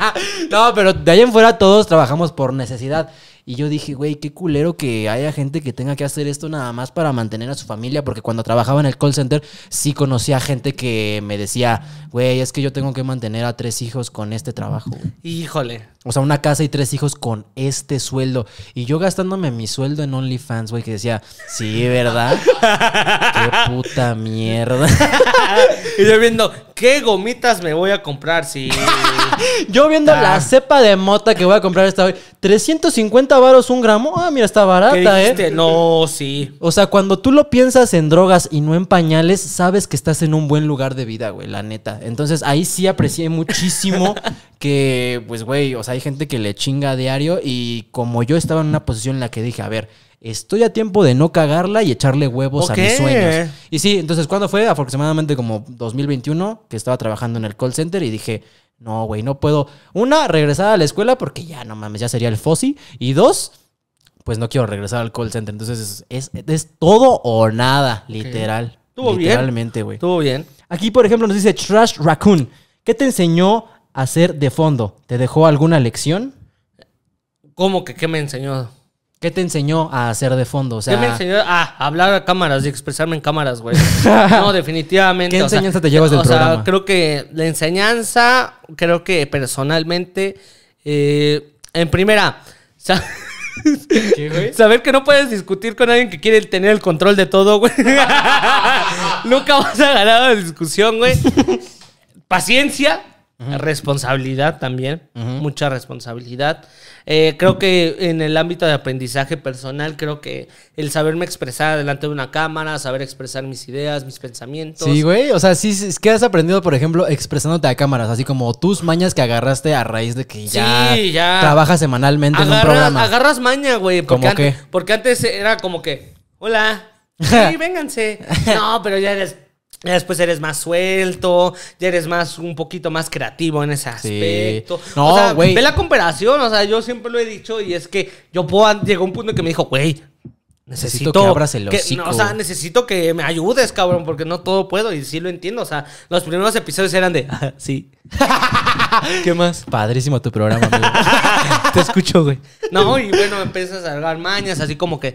no, pero de ahí en fuera todos trabajamos por necesidad. Y yo dije, güey, qué culero que haya gente que tenga que hacer esto nada más para mantener a su familia, porque cuando trabajaba en el call center sí conocía gente que me decía, güey, es que yo tengo que mantener a tres hijos con este trabajo. Híjole, o sea, una casa y tres hijos con este sueldo. Y yo gastándome mi sueldo en OnlyFans, güey, que decía, sí, ¿verdad? qué puta mierda. y yo viendo, ¿qué gomitas me voy a comprar? Sí. yo viendo la ah. cepa de mota que voy a comprar esta hoy. 350 varos un gramo. Ah, mira, está barata, ¿eh? No, sí. O sea, cuando tú lo piensas en drogas y no en pañales, sabes que estás en un buen lugar de vida, güey, la neta. Entonces ahí sí aprecié muchísimo que, pues, güey, o sea, hay gente que le chinga a diario y como yo estaba en una posición en la que dije, a ver, estoy a tiempo de no cagarla y echarle huevos a mis sueños. Y sí, entonces, cuando fue? Aproximadamente como 2021, que estaba trabajando en el call center y dije, no, güey, no puedo. Una, regresar a la escuela porque ya, no mames, ya sería el FOSI. Y dos, pues no quiero regresar al call center. Entonces, es, todo o nada, literal. bien? literalmente, güey. Estuvo bien. Aquí, por ejemplo, nos dice Trash Raccoon. ¿Qué te enseñó hacer de fondo, ¿te dejó alguna lección? ¿Cómo que qué me enseñó? ¿Qué te enseñó a hacer de fondo? ¿Qué me enseñó a ah, hablar a cámaras y expresarme en cámaras, güey? no, definitivamente. ¿Qué enseñanza te llevas del o Sea, creo que la enseñanza, creo que personalmente, eh, en primera, saber que no puedes discutir con alguien que quiere tener el control de todo, güey. Nunca vas a ganar la discusión, güey. Paciencia, Responsabilidad también, mucha responsabilidad. Eh, creo que en el ámbito de aprendizaje personal, creo que el saberme expresar delante de una cámara, saber expresar mis ideas, mis pensamientos. Sí, güey. O sea, sí, es que has aprendido, por ejemplo, expresándote a cámaras, así como tus mañas que agarraste a raíz de que ya, trabajas semanalmente en un programa. Agarras maña, güey. Porque, antes, porque antes era como que, hola, sí, vénganse. No, pero ya eres Después eres más suelto, ya eres más un poquito más creativo en ese aspecto. No, güey. O sea, ve la comparación, o sea, yo siempre lo he dicho y es que yo puedo llegó un punto que me dijo, "Güey, Necesito, que abras el o sea, necesito que me ayudes, cabrón, porque no todo puedo y sí lo entiendo. O sea, los primeros episodios eran de, ah, sí. ¿Qué más? Padrísimo tu programa, amigo. Te escucho, güey. No, y bueno, empiezas a dar mañas, así como que...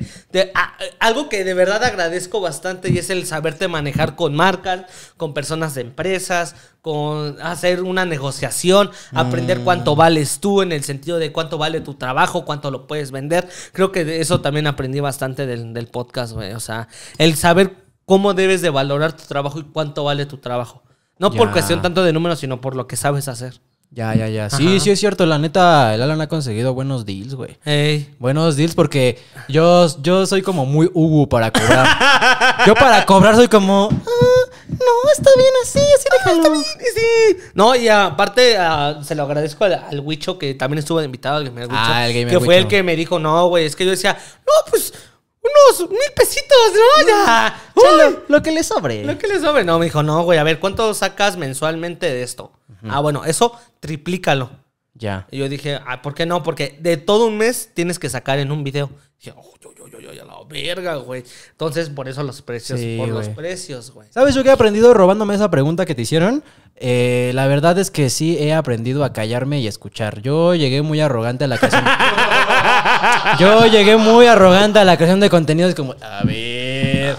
algo que de verdad agradezco bastante y es el saberte manejar con marcas, con personas de empresas, con hacer una negociación, aprender cuánto mm. vales tú en el sentido de cuánto vale tu trabajo, cuánto lo puedes vender. Creo que eso también aprendí bastante del, podcast, güey. O sea, el saber cómo debes de valorar tu trabajo y cuánto vale tu trabajo. No por cuestión tanto de números, sino por lo que sabes hacer. Ya, ya, ya. Sí, sí es cierto. La neta, el Alan ha conseguido buenos deals, güey. Buenos deals porque yo, yo soy como muy Hugo para cobrar. yo para cobrar soy como... Ah, no, está bien así, así ah, No, y aparte ah, se lo agradezco al, Wicho que también estuvo invitado, al Gamer Wicho, ah, que fue el que me dijo, no, güey, es que yo decía, no, pues unos mil pesitos, ¿no? Ya. lo, que le sobre. Lo que le sobre. No, me dijo, no, güey, a ver, ¿cuánto sacas mensualmente de esto? Ah, bueno, eso triplícalo. Ya. Y yo dije, ah, ¿por qué no? Porque de todo un mes tienes que sacar en un video. dije, yo, ya la verga, güey. Entonces, por eso los precios, por los precios, güey. ¿Sabes lo que he aprendido robándome esa pregunta que te hicieron? Eh, la verdad es que sí he aprendido a callarme y escuchar. Yo llegué muy arrogante a la creación. yo llegué muy arrogante a la creación de contenidos como, a ver.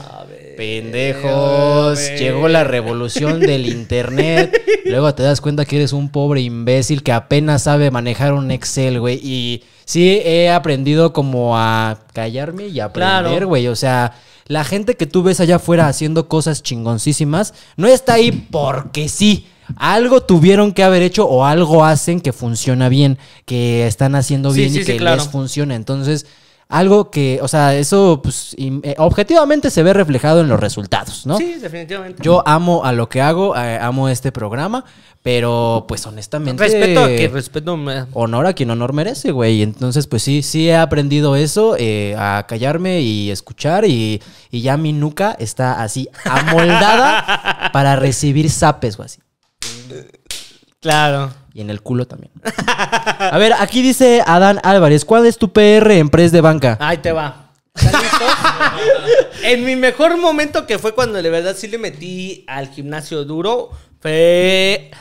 pendejos, llegó la revolución del internet. Luego te das cuenta que eres un pobre imbécil que apenas sabe manejar un Excel, güey. Y sí he aprendido como a callarme y aprender, güey. O sea, la gente que tú ves allá afuera haciendo cosas chingoncísimas, no está ahí porque sí. Algo tuvieron que haber hecho o algo hacen que funciona bien, que están haciendo bien y que les funciona. Entonces, algo que, o sea, eso pues, eh, objetivamente se ve reflejado en los resultados, ¿no? Sí, definitivamente. Yo amo a lo que hago, eh, amo este programa, pero pues honestamente... Respeto a quien... respeto... Honor a quien honor merece, güey. Entonces, pues sí, sí he aprendido eso, eh, a callarme y escuchar y, y, ya mi nuca está así amoldada para recibir sapes o así. Claro. Y en el culo también. A ver, aquí dice Adán Álvarez, ¿cuál es tu PR en Press de Banca? Ahí te va. en mi mejor momento, que fue cuando de verdad sí le metí al gimnasio duro, fue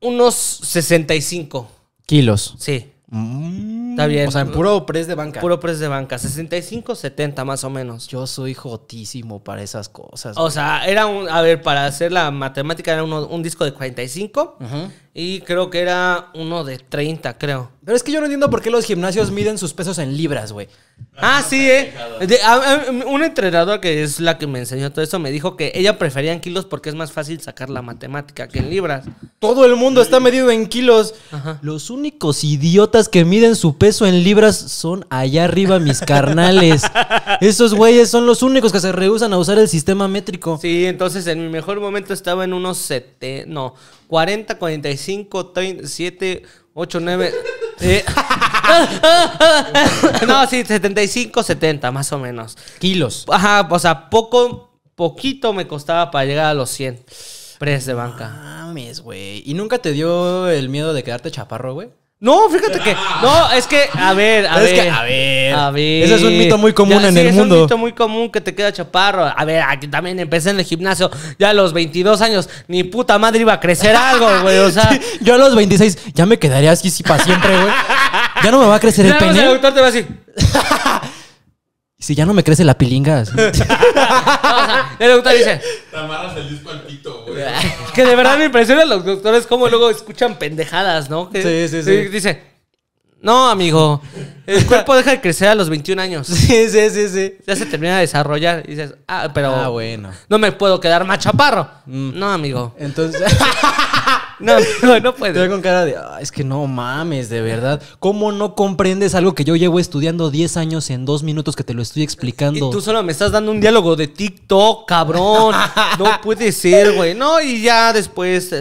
unos 65. Kilos. Sí. Mm. Está bien. O sea, en puro press de banca. Puro press de banca. 65, 70 más o menos. Yo soy jotísimo para esas cosas. O sea, era un. A ver, para hacer la matemática, era un, disco de 45. Ajá. Y creo que era uno de 30, creo. Pero es que yo no entiendo por qué los gimnasios miden sus pesos en libras, güey. Ah, ah sí, ¿eh? De, que es la que me enseñó todo eso me dijo que ella prefería en kilos porque es más fácil sacar la matemática que en libras. Todo el mundo está medido en kilos. Los únicos idiotas que miden su peso en libras son allá arriba mis carnales. Esos güeyes son los únicos que se rehusan a usar el sistema métrico. Sí, entonces en mi mejor momento estaba en unos 70, no, 40, 45, 37, 8, 9. no, sí, 75, 70, más o menos. Kilos. Ajá, o sea, poco, poquito me costaba para llegar a los 100 pres de banca. Mames, güey. ¿Y nunca te dio el miedo de quedarte chaparro, güey? No, fíjate que. No, es que, a ver, a ver. a ver. A ver. Ese es un mito muy común en el mundo. mundo. Es un mito muy común que te queda chaparro. A ver, aquí también empecé en el gimnasio ya a los 22 años. Ni puta madre iba a crecer algo, güey. O sea. yo a los 26 ya me quedaría así para siempre, güey. Ya no me va a crecer el pene. doctor te va a decir. Si ya no me crece la pilinga. el doctor dice. Te el güey. que de verdad me impresiona los doctores cómo luego escuchan pendejadas, ¿no? Sí, sí, sí. Dice, no, amigo. El cuerpo deja de crecer a los 21 años. Sí, sí, sí, sí. Ya se termina de desarrollar y dices, ah, pero. Ah, bueno. No me puedo quedar machaparro mm. No, amigo. Entonces. no, no, no puede. con cara de, es que no mames, de verdad. ¿Cómo no comprendes algo que yo llevo estudiando 10 años en dos minutos que te lo estoy explicando? Y tú solo me estás dando un diálogo de TikTok, cabrón. no puede ser, güey. No, y ya después,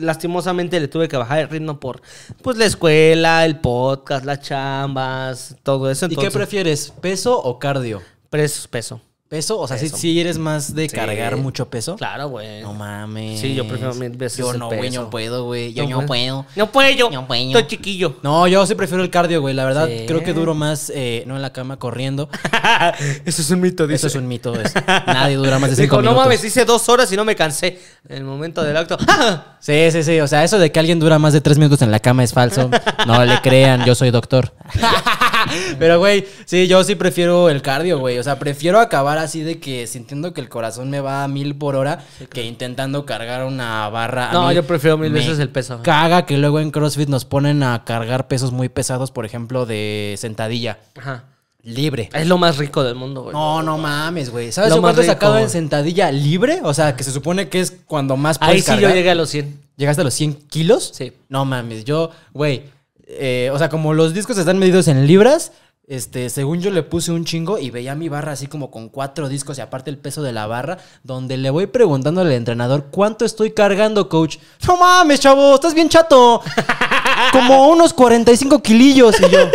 lastimosamente, le tuve que bajar el ritmo por, pues, la escuela, el pot las chambas, todo eso. ¿Y qué prefieres, peso o cardio? Peso, peso. ¿Peso? O sea, Si, eres más de cargar mucho peso. Claro, güey. No mames. Sí, yo prefiero Yo no, güey, yo no puedo, güey. Yo no, puedo. No puedo. No puedo. Estoy chiquillo. No, yo sí prefiero el cardio, güey. La verdad, creo que duro más, eh, no en la cama, corriendo. Eso es un mito, dice. Eso es un mito. eso. Nadie dura más de cinco Digo, minutos. no mames, hice dos horas y no me cansé. En el momento del acto. sí, sí, sí. O sea, eso de que alguien dura más de tres minutos en la cama es falso. No le crean, yo soy doctor. Pero, güey, sí, yo sí prefiero el cardio, güey. O sea, prefiero acabar así de que sintiendo que el corazón me va a mil por hora que intentando cargar una barra. no, yo prefiero mil veces el peso. Caga que luego en CrossFit nos ponen a cargar pesos muy pesados, por ejemplo, de sentadilla. Ajá. Libre. Es lo más rico del mundo, güey. No, no mames, güey. ¿Sabes cuánto he sacado en sentadilla libre? O sea, que se supone que es cuando más puedes Ahí sí yo llegué a los 100. ¿Llegaste a los 100 kilos? Sí. No mames, yo, güey eh, o sea, como los discos están medidos en libras, este, según yo le puse un chingo y veía mi barra así como con cuatro discos y aparte el peso de la barra, donde le voy preguntando al entrenador cuánto estoy cargando, coach. No mames, chavo, estás bien chato. Como unos 45 kilillos y yo.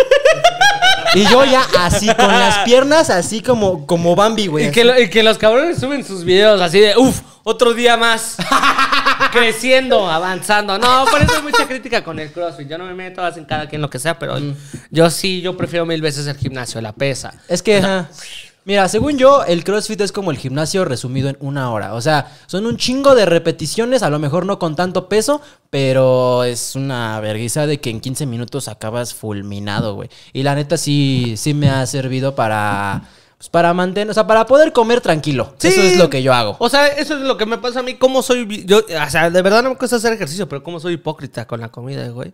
Y yo ya así, con las piernas así como, como Bambi, güey. Y que, los cabrones suben sus videos así de, uff, otro día más. creciendo, avanzando. No, por eso hay mucha crítica con el CrossFit. Yo no me meto, en cada quien lo que sea, pero mm. yo sí, yo prefiero mil veces el gimnasio, la pesa. Es que... Mira, según yo, el CrossFit es como el gimnasio resumido en una hora. O sea, son un chingo de repeticiones, a lo mejor no con tanto peso, pero es una vergüenza de que en 15 minutos acabas fulminado, güey. Y la neta sí, sí me ha servido para pues, para mantener, para poder comer tranquilo. Eso es lo que yo hago. O sea, eso es lo que me pasa a mí. ¿Cómo soy? Yo, o sea, de verdad no me cuesta hacer ejercicio, pero ¿cómo soy hipócrita con la comida, güey?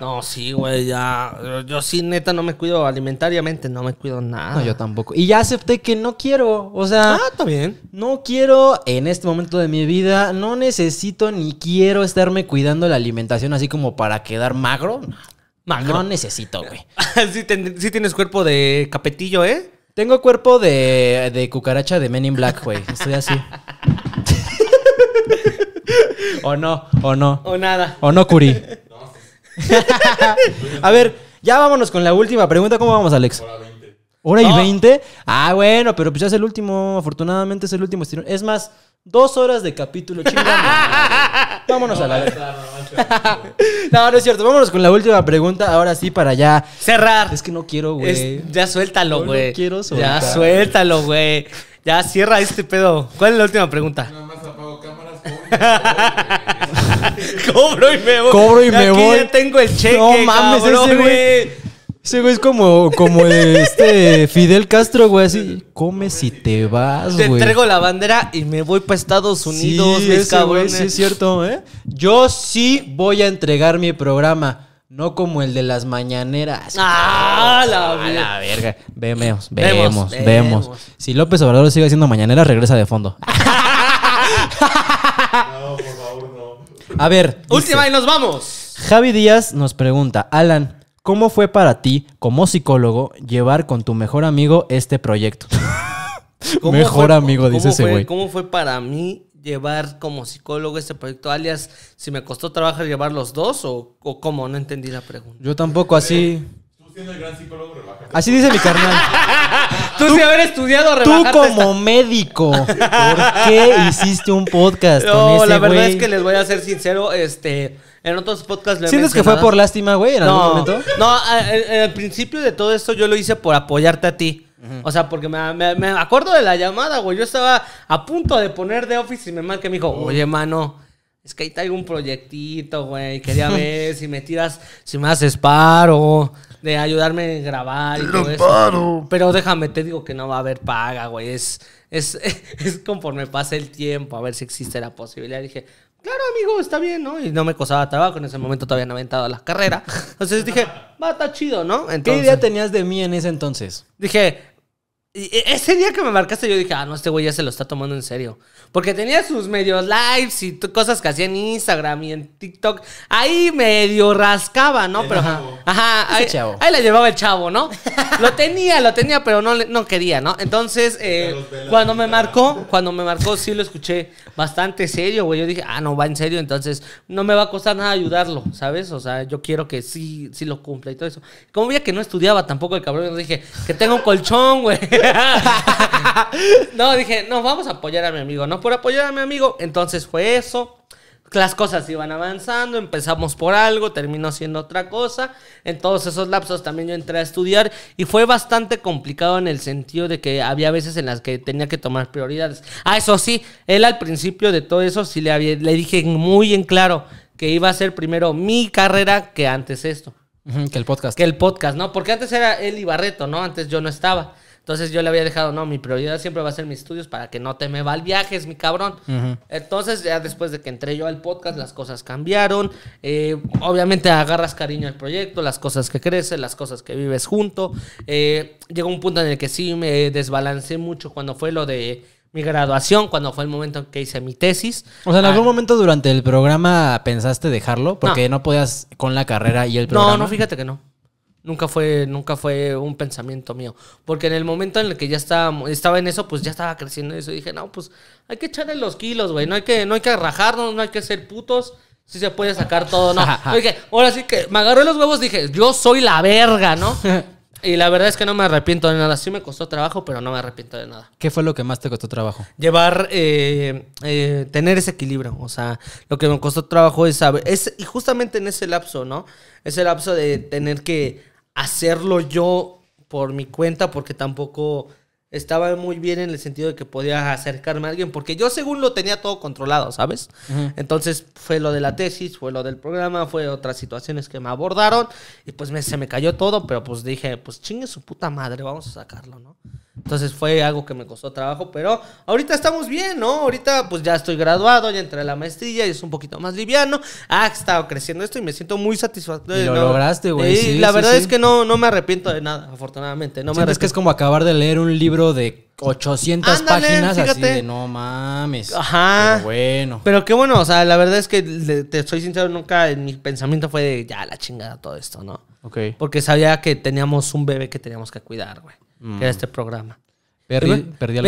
No, sí, güey, ya. Yo, sí, neta, no me cuido alimentariamente, no me cuido nada. No, yo tampoco. Y ya acepté que no quiero, o sea. Ah, está No quiero en este momento de mi vida, no necesito ni quiero estarme cuidando la alimentación así como para quedar magro. Magro. No necesito, güey. si tienes cuerpo de capetillo, ¿eh? Tengo cuerpo de, cucaracha de Men in Black, güey. Estoy así. o no, o no. O nada. O no, Curi. No. a ver, ya vámonos con la última pregunta. ¿Cómo vamos, Alex? Hora 20. ¿Hora y 20? Ah, bueno, pero pues ya es el último. Afortunadamente es el último estirón. Es más, Dos horas de capítulo chingando Vámonos a la no, no es cierto. Vámonos con la última pregunta. Ahora sí, para ya. Cerrar. Es que no quiero, güey. ya suéltalo, güey. No, quiero Ya suéltalo, güey. Ya cierra este pedo. ¿Cuál es la última pregunta? Nada más apago cámaras. Cobro y me voy. Cobro y me voy. Cobro ya tengo el cheque. No mames, ese güey. Ese güey es como, como este Fidel Castro, güey, así. Come si te vas, güey. Te entrego la bandera y me voy para Estados Unidos, sí, sí es cierto, ¿eh? Yo sí voy a entregar mi programa. No como el de las mañaneras. ¡Ah, la, verga! Vemos, vemos, vemos, Si López Obrador sigue haciendo mañaneras, regresa de fondo. no, por favor, no. A ver. Última y nos vamos. Javi Díaz nos pregunta, Alan, ¿Cómo fue para ti, como psicólogo, llevar con tu mejor amigo este proyecto? mejor amigo, dice ese güey. ¿Cómo fue para mí llevar como psicólogo este proyecto, alias, si me costó trabajar llevar los dos o, o cómo? No entendí la pregunta. Yo tampoco, así... Tú siendo el gran psicólogo, relájate. Así dice mi carnal. tú, si haber estudiado, Tú como médico, ¿por qué hiciste un podcast No, con ese la verdad es que les voy a ser sincero, este... En otros podcasts lo ¿Sientes que fue por lástima, güey, en no, algún momento? No, el principio de todo esto yo lo hice por apoyarte a ti. O sea, porque me, acuerdo de la llamada, güey. Yo estaba a punto de poner de office y me marca que me dijo, oh. oye, mano, es que ahí traigo un proyectito, güey. Quería ver si me tiras, si me haces paro de ayudarme a grabar y todo eso. Pero déjame, te digo que no va a haber paga, güey. Es, es, es conforme pasa el tiempo, a ver si existe la posibilidad. dije, claro, amigo, está bien, ¿no? Y no me costaba trabajo, en ese momento todavía no había entrado a Entonces dije, va, está chido, ¿no? ¿Qué idea tenías de mí en ese entonces? Dije, e, ese día que me marcaste, yo dije, ah, no, este güey ya se lo está tomando en serio. Porque tenía sus medios lives y cosas que hacía en Instagram y en TikTok. Ahí medio rascaba, ¿no? pero ajá, ahí, la llevaba el chavo, ¿no? lo tenía, lo tenía, pero no, no quería, ¿no? Entonces, eh, cuando me marcó, cuando me marcó, sí lo escuché bastante serio, güey. Yo dije, ah, no, va en serio, entonces no me va a costar nada ayudarlo, ¿sabes? O sea, yo quiero que sí, sí lo cumpla y todo eso. Como veía que no estudiaba tampoco el cabrón, dije, que tengo un colchón, güey. no, dije, no, vamos a apoyar a mi amigo. No por apoyar a mi amigo. Entonces fue eso. Las cosas iban avanzando, empezamos por algo, terminó siendo otra cosa. En todos esos lapsos también yo entré a estudiar y fue bastante complicado en el sentido de que había veces en las que tenía que tomar prioridades. Ah, eso sí, él al principio de todo eso sí le, le dije muy en claro que iba a ser primero mi carrera que antes esto. Que el podcast. Que el podcast, ¿no? Porque antes era él y Barreto, ¿no? Antes yo no estaba. Entonces yo le había dejado, no, mi prioridad siempre va a ser mis estudios para que no te me va el viaje, es mi cabrón. Entonces ya después de que entré yo al podcast, las cosas cambiaron. Eh, obviamente agarras cariño al proyecto, las cosas que crecen, las cosas que vives junto. Eh, llegó un punto en el que sí me desbalancé mucho cuando fue lo de mi graduación, cuando fue el momento en que hice mi tesis. O sea, en algún ah. momento durante el programa pensaste dejarlo porque no, podías con la carrera y el programa. No, no, fíjate que no. Nunca fue, nunca fue un pensamiento mío. Porque en el momento en el que ya estaba, estaba en eso, pues ya estaba creciendo eso. Y dije, no, pues hay que echarle los kilos, güey. No hay que, no hay que rajarnos, no hay que ser putos. Si se puede sacar todo, no. Dije, ahora sí que me agarré los huevos, dije, yo soy la verga, ¿no? Y la verdad es que no me arrepiento de nada. Sí me costó trabajo, pero no me arrepiento de nada. ¿Qué fue lo que más te costó trabajo? Llevar, eh, eh, tener ese equilibrio. O sea, lo que me costó trabajo es saber. Es, y justamente en ese lapso, ¿no? Ese lapso de tener que hacerlo yo por mi cuenta porque tampoco estaba muy bien en el sentido de que podía acercarme a alguien, porque yo según lo tenía todo controlado, ¿sabes? Entonces fue lo de la tesis, fue lo del programa, fue otras situaciones que me abordaron y pues me, se me cayó todo, pero pues dije, pues chingue su puta madre, vamos a sacarlo, ¿no? Entonces fue algo que me costó trabajo, pero ahorita estamos bien, ¿no? Ahorita pues ya estoy graduado, ya entré a la maestría y es un poquito más liviano. Ha ah, estado creciendo esto y me siento muy satisfecho Y lo lograste, güey. Sí, la verdad es que no, no me arrepiento de nada, afortunadamente. No me arrepiento. que es como acabar de leer un libro de 800 páginas así de no mames. Ajá. bueno. Pero qué bueno, o sea, la verdad es que te soy sincero, nunca en mi pensamiento fue de ya la chingada todo esto, ¿no? Ok. Porque sabía que teníamos un bebé que teníamos que cuidar, güey. Mm. era este programa. Perdí, y, perdí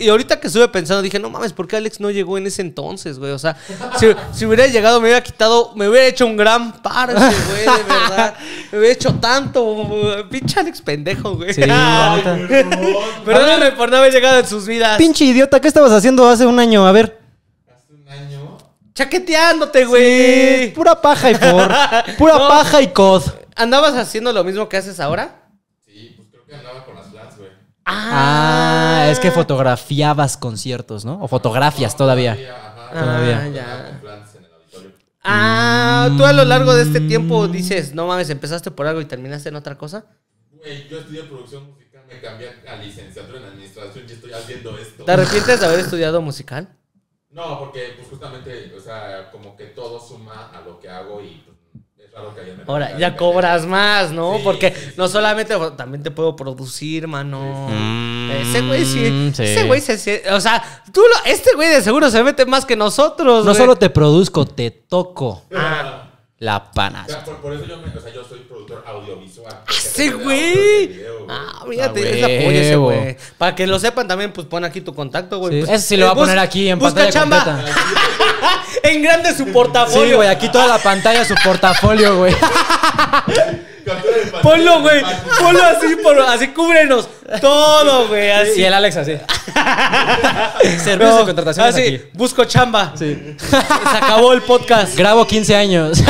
y, ahorita que estuve pensando, dije, no mames, ¿por qué Alex no llegó en ese entonces, güey? O sea, si, hubiera llegado, me hubiera quitado, me hubiera hecho un gran parche, güey, de verdad. Me hubiera hecho tanto, güey. pinche Alex pendejo, güey. Perdóname por no haber llegado en sus vidas. Pinche idiota, ¿qué estabas haciendo hace un año? A ver. ¿Hace un año? Chaqueteándote, güey. pura paja y por. Pura paja y cod. ¿Andabas haciendo lo mismo que haces ahora? Ah, es que ah. fotografiabas conciertos, ¿no? O fotografías todavía. Ah, ah, todavía. Ajá, todavía. Ah, tú a lo largo de este tiempo dices, no mames, empezaste por algo y terminaste en otra cosa. Güey, yo estudié producción musical, me cambié a licenciatura en administración y estoy haciendo esto. ¿Te arrepientes de haber estudiado musical? No, porque pues justamente, o sea, como que todo suma a lo que hago y pues, Ahora, ya cobras más, ¿no? Porque no solamente, también te puedo producir, mano. Mm, ese güey sí, Ese güey se O sea, tú lo, este güey de seguro se mete más que nosotros. No solo te produzco, te toco. Ah. La pana. por, eso yo, me, o yo soy productor audiovisual. Ah, ¡Sí, güey! Ah, fíjate, ah, ese ese, güey. Para que lo sepan también, pues pon aquí tu contacto, güey. Sí. eso pues, sí lo va a eh, poner aquí en pantalla completa. en grande su portafolio. Sí, güey, aquí toda la pantalla su portafolio, güey. Ponlo, güey. Ponlo así, por, así cúbrenos. Todo, güey. Así. Y el Alex así. Servicio de contratación. Así, busco chamba. Sí. Se acabó el podcast. Grabo 15 años.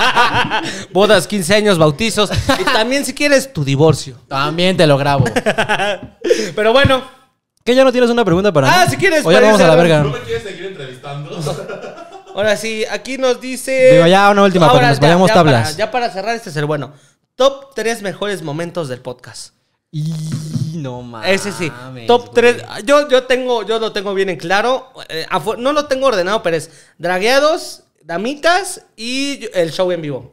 Bodas, 15 años, bautizos. Y también, si quieres, tu divorcio. También te lo grabo. Pero bueno. ¿Qué ya no tienes una pregunta para ah, mí? Ah, si quieres. O ya vamos a la verga. ¿No me quieres seguir entrevistando? Ahora sí, aquí nos dice. Digo, ya una última para nos vayamos tablas. ya para cerrar, este ser bueno. Top 3 mejores momentos del podcast. Y no mames. Ese sí. Top 3. Yo, yo, tengo, yo lo tengo bien en claro. Eh, no lo tengo ordenado, pero es dragueados, damitas y el show en vivo.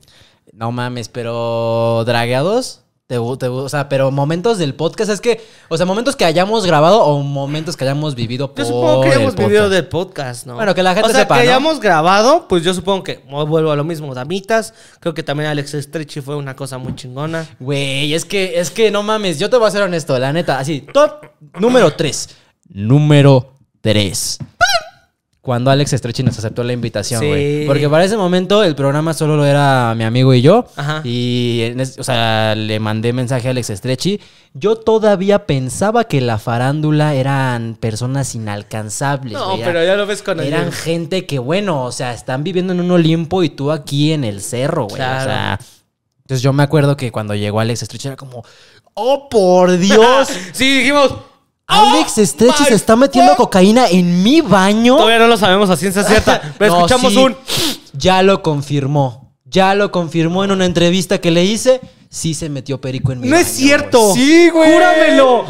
No mames, pero dragueados. Te, o sea, pero momentos del podcast es que, o sea, momentos que hayamos grabado o momentos que hayamos vivido por Yo supongo que hayamos vivido del podcast, ¿no? Bueno, que la gente o sea, que hayamos grabado, pues yo supongo que vuelvo a lo mismo, damitas. Creo que también Alex Stretchy fue una cosa muy chingona. Güey, es que es que no mames, yo te voy a ser honesto, la neta, así, top número 3. Número 3 cuando Alex Estrechi nos aceptó la invitación, güey. Porque para ese momento el programa solo lo era mi amigo y yo. Ajá. Y, o sea, le mandé mensaje a Alex Estrechi. Yo todavía pensaba que la farándula eran personas inalcanzables. No, pero ya lo ves con Eran gente que, bueno, o sea, están viviendo en un Olimpo y tú aquí en el cerro, güey. Claro. O sea. Entonces yo me acuerdo que cuando llegó Alex Estrechi era como, ¡Oh, por Dios! sí, dijimos, Alex oh Estrechi se está metiendo cocaína en mi baño. Todavía no lo sabemos a ciencia cierta, pero escuchamos un. Ya lo confirmó. Ya lo confirmó en una entrevista que le hice. Sí se metió perico en mi baño. No es cierto. Sí, güey. Júramelo.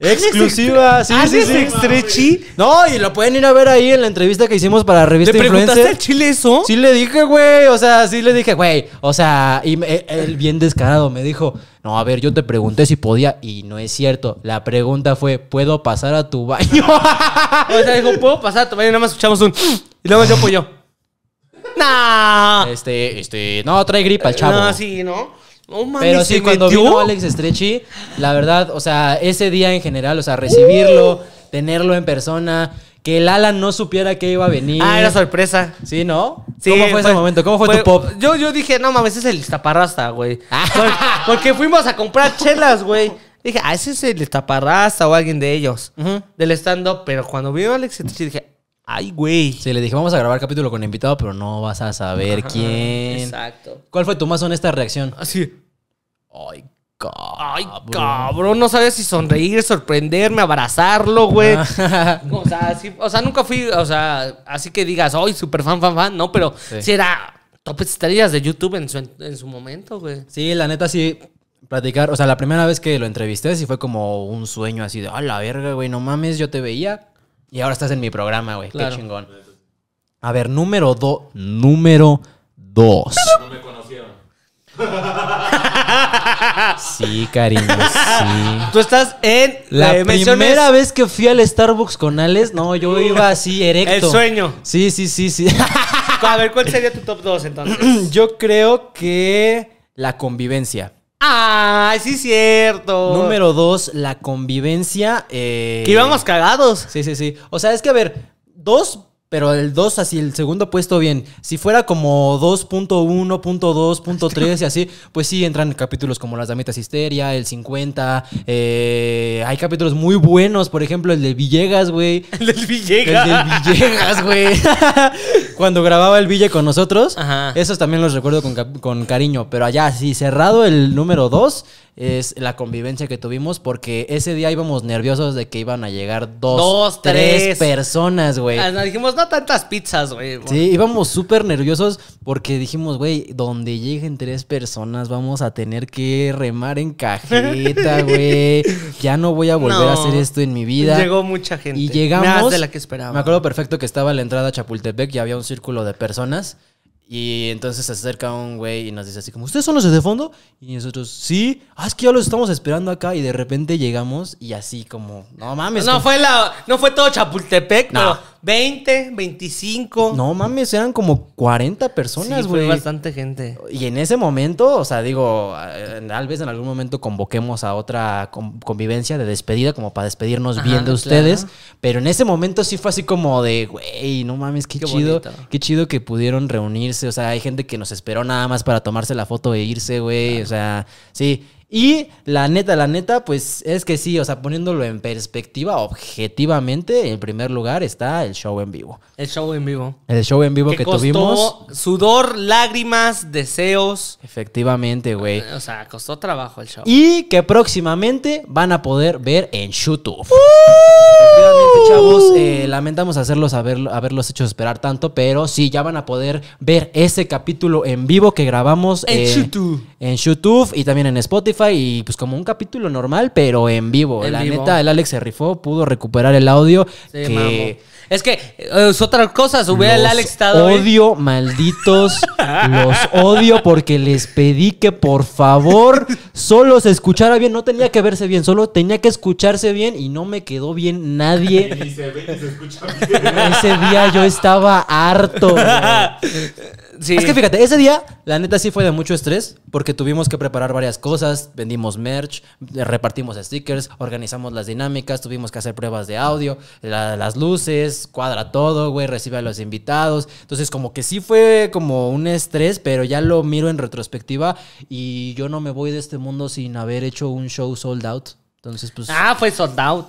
Exclusiva, sí, sí, sí. Estrechi? No, y lo pueden ir a ver ahí en la entrevista que hicimos para revista ¿Te preguntaste al chile eso? Sí le dije, güey, o sea, sí le dije, güey, o sea, y él bien descarado me dijo, no, a ver, yo te pregunté si podía y no es cierto. La pregunta fue, ¿puedo pasar a tu baño? O sea, dijo, ¿puedo pasar? tu a baño? nada más escuchamos un... Y luego yo pues yo No este, este, no, trae gripa el chavo. No, sí, ¿no? Pero sí, cuando vio vino Alex Estrechi, la verdad, o sea, ese día en general, o sea, recibirlo, tenerlo en persona, que el Alan no supiera que iba a venir. Ah, era sorpresa. Sí, ¿no? ¿Cómo fue, ese momento? ¿Cómo fue, tu pop? Yo, yo dije, no mames, es el taparrasta, güey. Ah. porque, fuimos a comprar chelas, güey. Dije, ah, ese es el taparrasta o alguien de ellos, del stand-up. Pero cuando a Alex Estrechi, dije, Ay, güey. Sí, le dije, vamos a grabar capítulo con invitado, pero no vas a saber quién. Exacto. ¿Cuál fue tu más honesta reacción? Así. Ay, cabrón. Ay, cabrón. No sabes si sonreír, sorprenderme, abrazarlo, güey. o, sea, nunca fui, o sea, así que digas, ay, súper fan, fan, fan. No, pero sí, era top estrellas de YouTube en su, momento, güey. Sí, la neta sí. Platicar, o sea, la primera vez que lo entrevisté sí fue como un sueño así de, ¡Ah, la verga, güey, no mames, yo te veía y ahora estás en mi programa, güey. Qué chingón. A ver, número dos. Número dos. No me conocieron. Sí, cariño, sí. Tú estás en la primera vez que fui al Starbucks con Alex, no, yo uh, iba así erecto. El sueño. Sí, sí, sí, sí. A ver, ¿cuál sería tu top dos, entonces? Yo creo que la convivencia. ¡Ay, ah, sí cierto. Número dos, la convivencia. Eh, que íbamos cagados. Sí, sí, sí. O sea, es que a ver, dos pero el 2, así, el segundo puesto, bien. Si fuera como 2.1, punto .3 y así, pues sí entran capítulos como Las Damitas Histeria, el 50. Eh, hay capítulos muy buenos, por ejemplo, el de Villegas, güey. El del Villegas. El de Villegas, güey. Cuando grababa el Ville con nosotros, esos también los recuerdo con, con cariño. Pero allá, así, cerrado el número 2, es la convivencia que tuvimos porque ese día íbamos nerviosos de que iban a llegar dos, tres. personas, güey. Ah, dijimos, no tantas pizzas, güey. Sí, íbamos súper nerviosos porque dijimos, güey, donde lleguen tres personas vamos a tener que remar en cajeta, güey. Ya no voy a volver a hacer esto en mi vida. Llegó mucha gente. Y llegamos... Más de la que Me acuerdo perfecto que estaba la entrada a Chapultepec y había un círculo de personas. Y entonces se acerca un güey y nos dice así como, ¿ustedes son los de fondo? Y nosotros, sí, ah, es que ya los estamos esperando acá y de repente llegamos y así como, no mames. No, fue, la, no fue todo Chapultepec, no. 20, 25. No mames, eran como 40 personas, güey. Sí, fue bastante gente. Y en ese momento, o sea, digo, eh, tal vez en algún momento convoquemos a otra convivencia de despedida, como para despedirnos bien de ustedes. Pero en ese momento sí fue así como de, güey, no mames, qué, chido. Qué chido que pudieron reunirse. O sea, hay gente que nos esperó nada más para tomarse la foto e irse, güey. O sea, sí y la neta, la neta, pues es que sí, o sea, poniéndolo en perspectiva, objetivamente, en primer lugar está el show en vivo. El show en vivo. El show en vivo que, que costó tuvimos. Sudor, lágrimas, deseos. Efectivamente, güey. O sea, costó trabajo el show. Y que próximamente van a poder ver en YouTube. ¡Uh! Efectivamente, chavos, eh, lamentamos hacerlos haberlos hecho esperar tanto, pero sí, ya van a poder ver ese capítulo en vivo que grabamos en eh, YouTube. En YouTube y también en Spotify y pues como un capítulo normal, pero en vivo. la neta, el Alex se rifó, pudo recuperar el audio. Es que eh, es otra cosa, hubiera el Alex estado. Odio, malditos. los odio porque les pedí que por favor solo se escuchara bien. No tenía que verse bien, solo tenía que escucharse bien y no me quedó bien nadie. Ese día yo estaba harto. Es que fíjate, ese día, la neta sí fue de mucho estrés, porque tuvimos que preparar varias cosas, vendimos merch, eh, repartimos stickers, organizamos las dinámicas, tuvimos que hacer pruebas de audio, las luces, cuadra todo, güey, recibe a los invitados. Entonces, como que sí fue como un estrés, pero ya lo miro en retrospectiva y yo no me voy de este mundo sin haber hecho un show sold out. Entonces, pues. Ah, fue sold out.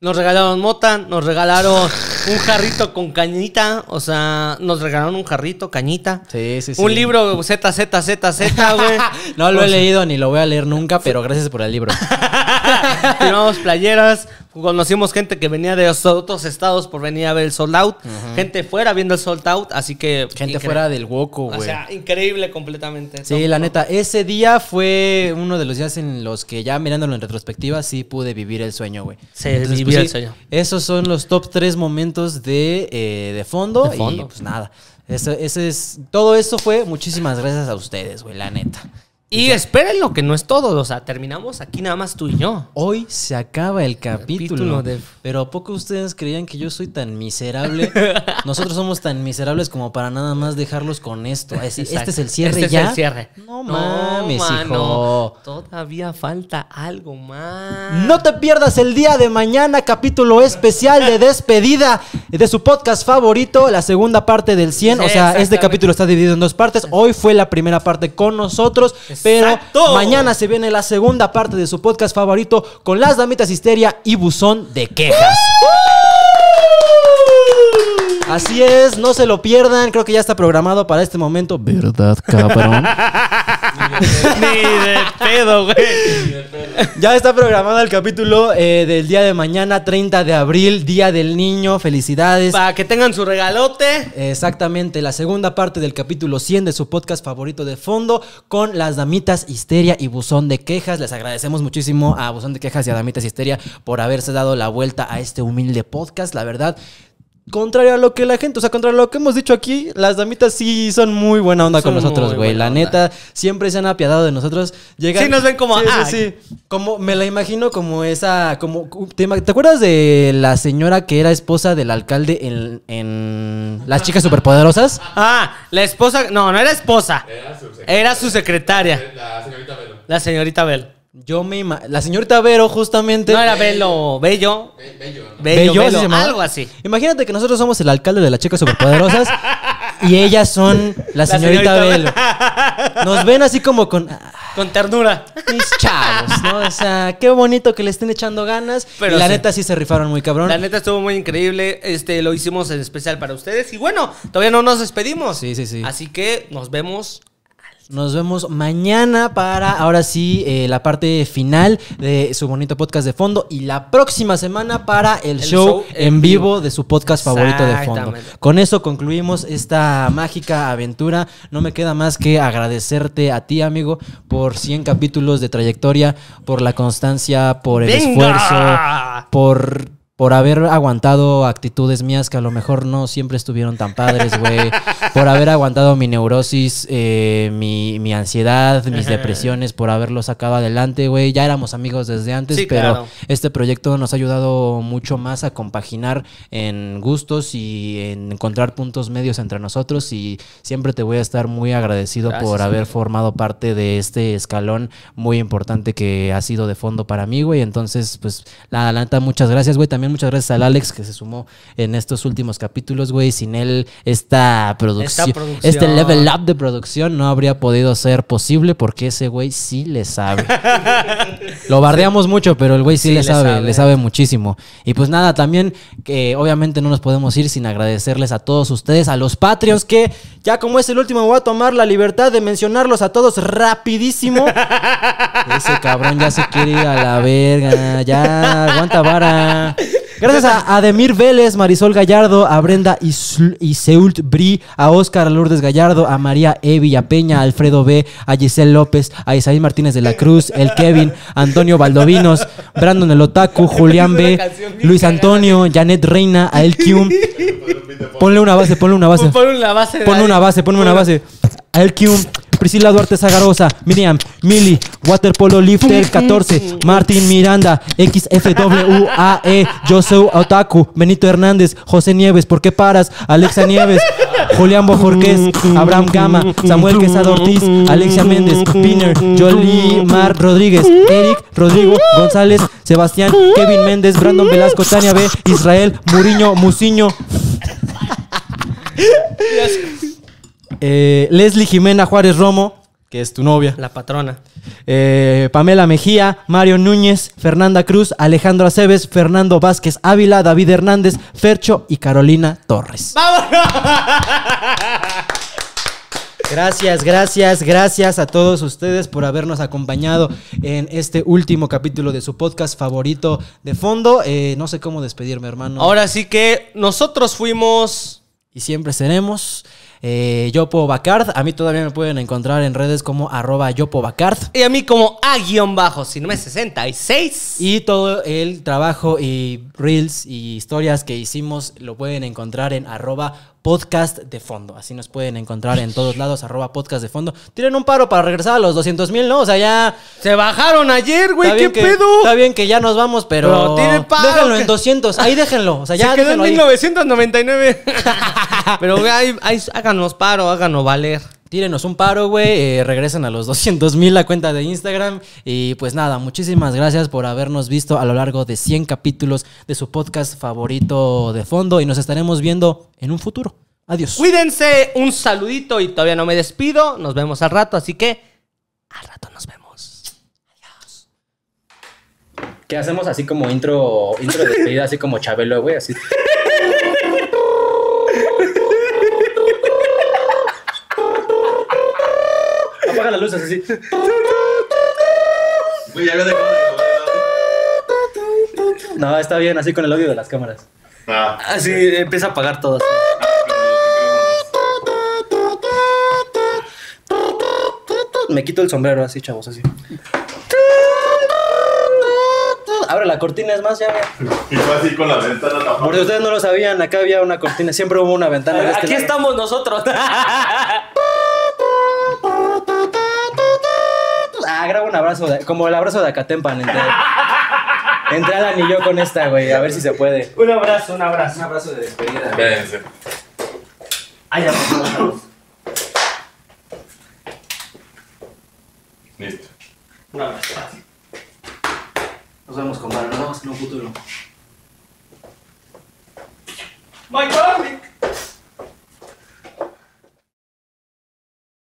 Nos regalaron mota, nos regalaron un jarrito con cañita, o sea, nos regalaron un jarrito, cañita. Sí, sí, sí. Un libro Z, Z, Z, Z, güey. no lo he leído ni lo voy a leer nunca, pero gracias por el libro. Firmamos playeras, conocimos gente que venía de otros estados por venir a ver el sold out, gente fuera viendo el sold out, así que... Gente fuera del hueco, güey. O sea, increíble completamente. Sí, la neta, ese día fue uno de los días en los que ya mirándolo en retrospectiva sí pude vivir el sueño, güey. Sí, viví pues, el sueño. Esos son los top tres momentos de, eh, fondo, de fondo y pues nada. ese es, todo eso fue muchísimas gracias a ustedes, güey, la neta. Y espérenlo, que no es todo. O sea, terminamos aquí nada más tú y yo. Hoy se acaba el capítulo. de... Pero ¿a poco ustedes creían que yo soy tan miserable? Nosotros somos tan miserables como para nada más dejarlos con esto. este, es el cierre este Es el cierre. No, mames, hijo. Todavía falta algo más. No te pierdas el día de mañana, capítulo especial de despedida de su podcast favorito, la segunda parte del 100. o sea, este capítulo está dividido en dos partes. Hoy fue la primera parte con nosotros. Pero mañana se viene la segunda parte de su podcast favorito con las damitas histeria y buzón de quejas. Así es, no se lo pierdan. Creo que ya está programado para este momento. ¿Verdad, cabrón? Ni de pedo, güey. Ya está programado el capítulo eh, del día de mañana, 30 de abril, Día del Niño. Felicidades. Para que tengan su regalote. Exactamente, la segunda parte del capítulo 100 de su podcast favorito de fondo con las damitas Histeria y Buzón de Quejas. Les agradecemos muchísimo a Buzón de Quejas y a Damitas Histeria por haberse dado la vuelta a este humilde podcast. La verdad, contrario a lo que la gente, o sea, contrario a lo que hemos dicho aquí, las damitas sí son muy buena onda con nosotros, güey. La neta, siempre se han apiadado de nosotros. Llegan, sí, nos ven como, ah, sí, Como, me la imagino como esa, como, ¿te, ¿te, acuerdas de la señora que era esposa del alcalde en, Las Chicas Superpoderosas? ah, la esposa, no, no era esposa. Era su secretaria. Era su secretaria. La señorita Bell. La señorita Bell. Yo me La señorita Vero, justamente. No era Velo, Bello. bello, bello, algo así. Imagínate que nosotros somos el alcalde de las chicas superpoderosas y ellas son la señorita, Velo. Nos ven así como con. Ah, con ternura. Mis chavos, O sea, qué bonito que le estén echando ganas. Pero y la neta sí se rifaron muy cabrón. La neta estuvo muy increíble. Este, lo hicimos en especial para ustedes. Y bueno, todavía no nos despedimos. Sí, sí, sí. Así que nos vemos nos vemos mañana para ahora sí eh, la parte final de su bonito podcast de fondo y la próxima semana para el, show, en vivo, de su podcast favorito de fondo. Con eso concluimos esta mágica aventura. No me queda más que agradecerte a ti, amigo, por 100 capítulos de trayectoria, por la constancia, por el esfuerzo, por por haber aguantado actitudes mías que a lo mejor no siempre estuvieron tan padres, güey. por haber aguantado mi neurosis, eh, mi, ansiedad, mis depresiones, por haberlo sacado adelante, güey. Ya éramos amigos desde antes, pero este proyecto nos ha ayudado mucho más a compaginar en gustos y en encontrar puntos medios entre nosotros. Y siempre te voy a estar muy agradecido por haber formado parte de este escalón muy importante que ha sido de fondo para mí, güey. Entonces, pues, la adelanta, muchas gracias, güey. También muchas gracias al Alex que se sumó en estos últimos capítulos, güey. Sin él, esta producción, este level up de producción no habría podido ser posible porque ese güey sí le sabe. Lo bardeamos mucho, pero el güey sí, le, sabe, le sabe muchísimo. Y pues nada, también que obviamente no nos podemos ir sin agradecerles a todos ustedes, a los Patreons, que ya como es el último, voy a tomar la libertad de mencionarlos a todos rapidísimo. Ese cabrón ya se quiere ir a la verga. Ya, aguanta vara. Gracias a Ademir Vélez, Marisol Gallardo, a Brenda Iseult Bri, a Óscar Lourdes Gallardo, a María E. Villapeña, a Alfredo B., a Giselle López, a Isaí Martínez de la Cruz, el Kevin, Antonio Valdovinos, Brandon el Otaku, Julián B., Luis Antonio, Janet Reina, a El Kium. Ponle una base, ponle una base. Ponle una base. Ponle una base, ponle una base. A El Kium. Priscila Duarte Zagarosa, Miriam, Mili, Waterpolo Lifter 14, Martín Miranda, XFWAE, Joseu Otaku, Benito Hernández, José Nieves, ¿por qué paras? Alexa Nieves, Julián Bojorquez, Abraham Gama, Samuel Quesado Ortiz, Alexia Méndez, Piner, Jolie Mar Rodríguez, Eric, Rodrigo, González, Sebastián, Kevin Méndez, Brandon Velasco, Tania B, Israel, Muriño, Musiño. Eh, Leslie Jimena Juárez Romo, que es tu novia. La patrona. Eh, Pamela Mejía, Mario Núñez, Fernanda Cruz, Alejandro Aceves, Fernando Vázquez Ávila, David Hernández, Fercho y Carolina Torres. Gracias, gracias, gracias a todos ustedes por habernos acompañado en este último capítulo de su podcast favorito de fondo. Eh, no sé cómo despedirme, hermano. Ahora sí que nosotros fuimos... Y siempre seremos... Eh, Yopo Bacard. A mí todavía me pueden encontrar en redes como arroba Yopo Bacard. Y a mí como a guión bajo, si 66. Y todo el trabajo y reels y historias que hicimos lo pueden encontrar en arroba podcast de fondo. Así nos pueden encontrar en todos lados, arroba podcast de fondo. Tienen un paro para regresar a los 200 mil, ¿no? O sea, ya... Se bajaron ayer, güey, qué pedo. Está bien que ya nos vamos, pero... No, tiene paro. Déjenlo en 200, ahí déjenlo. O sea, ya... Se quedó en 1999. pero, güey, háganos paro, háganos valer tírenos un paro, güey. Eh, regresen a los 200 mil la cuenta de Instagram. Y pues nada, muchísimas gracias por habernos visto a lo largo de 100 capítulos de su podcast favorito de fondo. Y nos estaremos viendo en un futuro. Adiós. Cuídense, un saludito y todavía no me despido. Nos vemos al rato, así que al rato nos vemos. Adiós. ¿Qué hacemos así como intro, intro de despedida, así como Chabelo, güey? Así. las luces así. No, está bien, así con el audio de las cámaras. así ah, ah, empieza a apagar todo. Me quito el sombrero así, chavos, así. Abre la cortina, es más, ya. Y fue así con la ventana Por Porque ustedes no lo sabían, acá había una cortina, siempre hubo una ventana. aquí este estamos nosotros. Ah, graba un abrazo, como el abrazo de Acatempan. Entre, entre Alan y yo con esta, güey, a ver si se puede. Un abrazo, un abrazo. Un abrazo de despedida. Véanse. Ay, ya Listo. Un abrazo. Nos vemos, con Nos no en un futuro. ¡My God!